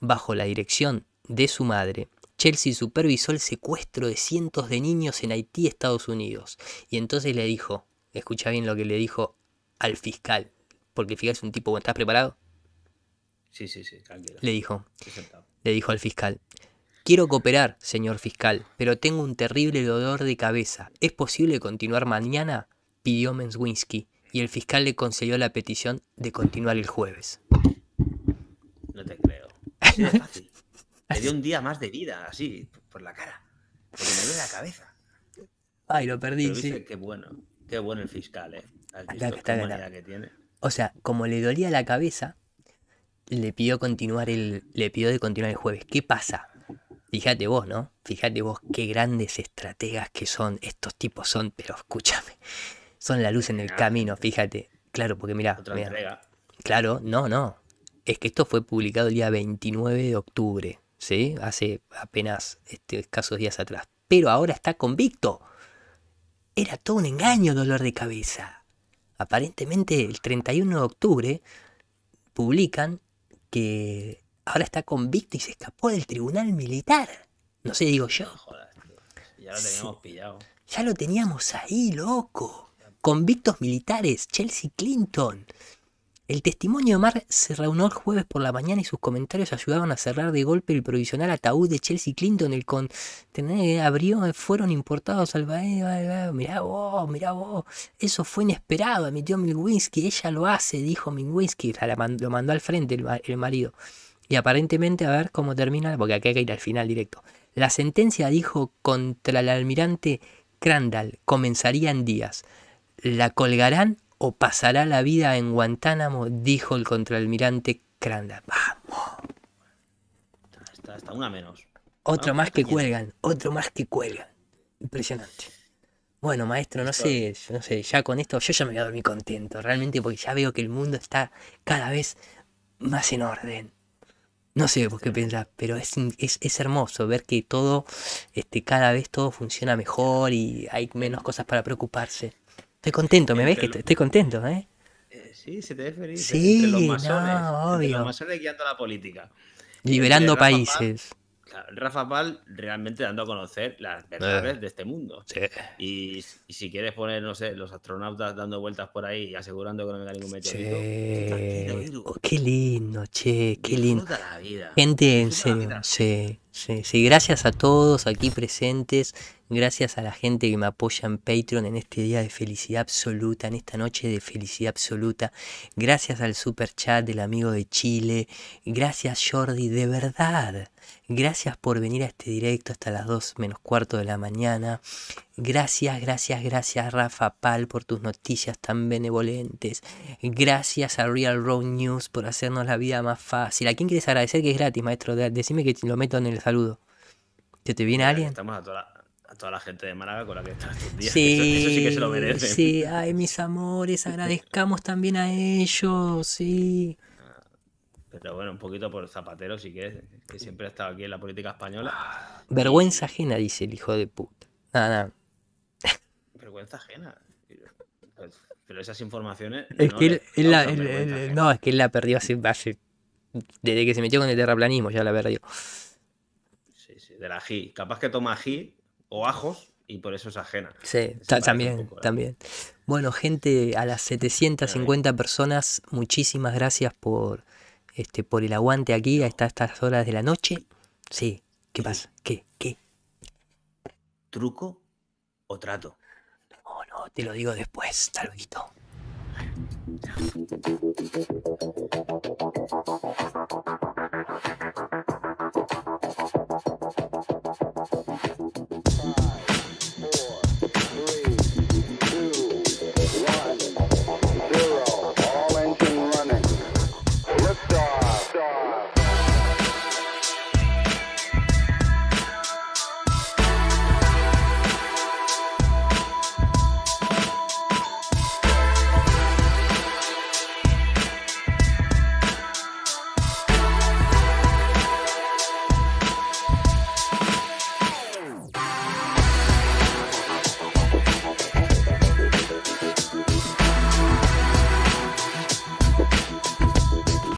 bajo la dirección de su madre, Chelsea supervisó el secuestro de cientos de niños en Haití, Estados Unidos. Y entonces le dijo, escucha bien lo que le dijo al fiscal, porque fíjate un tipo, ¿estás preparado? Sí, sí, sí, Le dijo, le dijo al fiscal, Quiero cooperar, señor fiscal, pero tengo un terrible dolor de cabeza. ¿Es posible continuar mañana? pidió Menswinski y el fiscal le concedió la petición de continuar el jueves. No te creo. [laughs] fácil. dio un día más de vida, así, por la cara. Porque me duele la cabeza. Ay, lo perdí, sí. Qué bueno, qué bueno el fiscal, ¿eh? la, que tiene? O sea, como le dolía la cabeza, le pidió continuar el, le pidió de continuar el jueves. ¿Qué pasa? Fíjate vos, ¿no? Fíjate vos qué grandes estrategas que son. Estos tipos son, pero escúchame. Son la luz en el ah, camino, fíjate. Claro, porque mira Otra Claro, no, no. Es que esto fue publicado el día 29 de octubre, ¿sí? Hace apenas este, escasos días atrás. Pero ahora está convicto. Era todo un engaño, dolor de cabeza. Aparentemente, el 31 de octubre publican que ahora está convicto y se escapó del tribunal militar. No sé, digo yo. Joder, ya lo teníamos pillado. Ya lo teníamos ahí, loco. Convictos militares, Chelsea Clinton. El testimonio de Mar se reunió el jueves por la mañana y sus comentarios ayudaron a cerrar de golpe el provisional ataúd de Chelsea Clinton. El con eh, abrió, eh, fueron importados al país. Mirá vos, mirá vos. Eso fue inesperado, emitió Milwinsky... Ella lo hace, dijo Milwinsky... Lo mandó al frente el, marido. Y aparentemente, a ver cómo termina, porque acá hay que ir al final directo. La sentencia dijo contra el almirante Crandall comenzaría en días. ¿La colgarán o pasará la vida en Guantánamo? dijo el contraalmirante Crandall. ¡Vamos! Está una menos. Otro ah, más que cuelgan, otro más que cuelgan. Impresionante. Bueno, maestro, no sé, no sé, ya con esto yo ya me voy a dormir contento, realmente, porque ya veo que el mundo está cada vez más en orden. No sé por qué pensás, pero es, es, es, hermoso ver que todo, este, cada vez todo funciona mejor y hay menos cosas para preocuparse. Estoy contento, ¿me ves? Que estoy, contento, ¿eh? ¿eh? Sí, se te ve feliz. Sí, los masones. No, obvio. los masones guiando la política. Liberando países. Rafa Pal realmente dando a conocer las verdades eh. de este mundo. Sí. Y, si quieres poner, no sé, los astronautas dando vueltas por ahí y asegurando que no venga ningún meteorito. qué lindo, che, qué lindo. La vida. Gente, en serio, sí. Sí, sí, gracias a todos aquí presentes, gracias a la gente que me apoya en Patreon en este día de felicidad absoluta, en esta noche de felicidad absoluta, gracias al super chat del amigo de Chile, gracias Jordi, de verdad, Gracias por venir a este directo hasta las 2 menos cuarto de la mañana. Gracias, gracias, gracias Rafa Pal por tus noticias tan benevolentes. Gracias a Real Road News por hacernos la vida más fácil. ¿A quién quieres agradecer que es gratis, maestro? Decime que lo meto en el saludo. ¿Se te viene alguien? Estamos a toda la gente de Málaga con la que estás Sí, eso, sí que se lo merece. Sí, ay, mis amores, agradezcamos también a ellos, sí. Pero bueno, un poquito por Zapatero, sí que, que siempre ha estado aquí en la política española. Vergüenza ajena, dice el hijo de puta. Nada, nada. Vergüenza ajena. Pues, pero esas informaciones. Es que él, la, no, es que él la perdió hace, Desde que se metió con el terraplanismo, ya la perdió. Sí, sí, la ají. Capaz que toma ají o ajos y por eso es ajena. Sí, también, también. Bueno, gente, a las 750 personas, muchísimas gracias por este, por el aguante aquí a estas horas de la noche. Sí, ¿qué pasa? ¿Qué? ¿Qué? ¿Truco o trato? No, no, te lo digo después, tal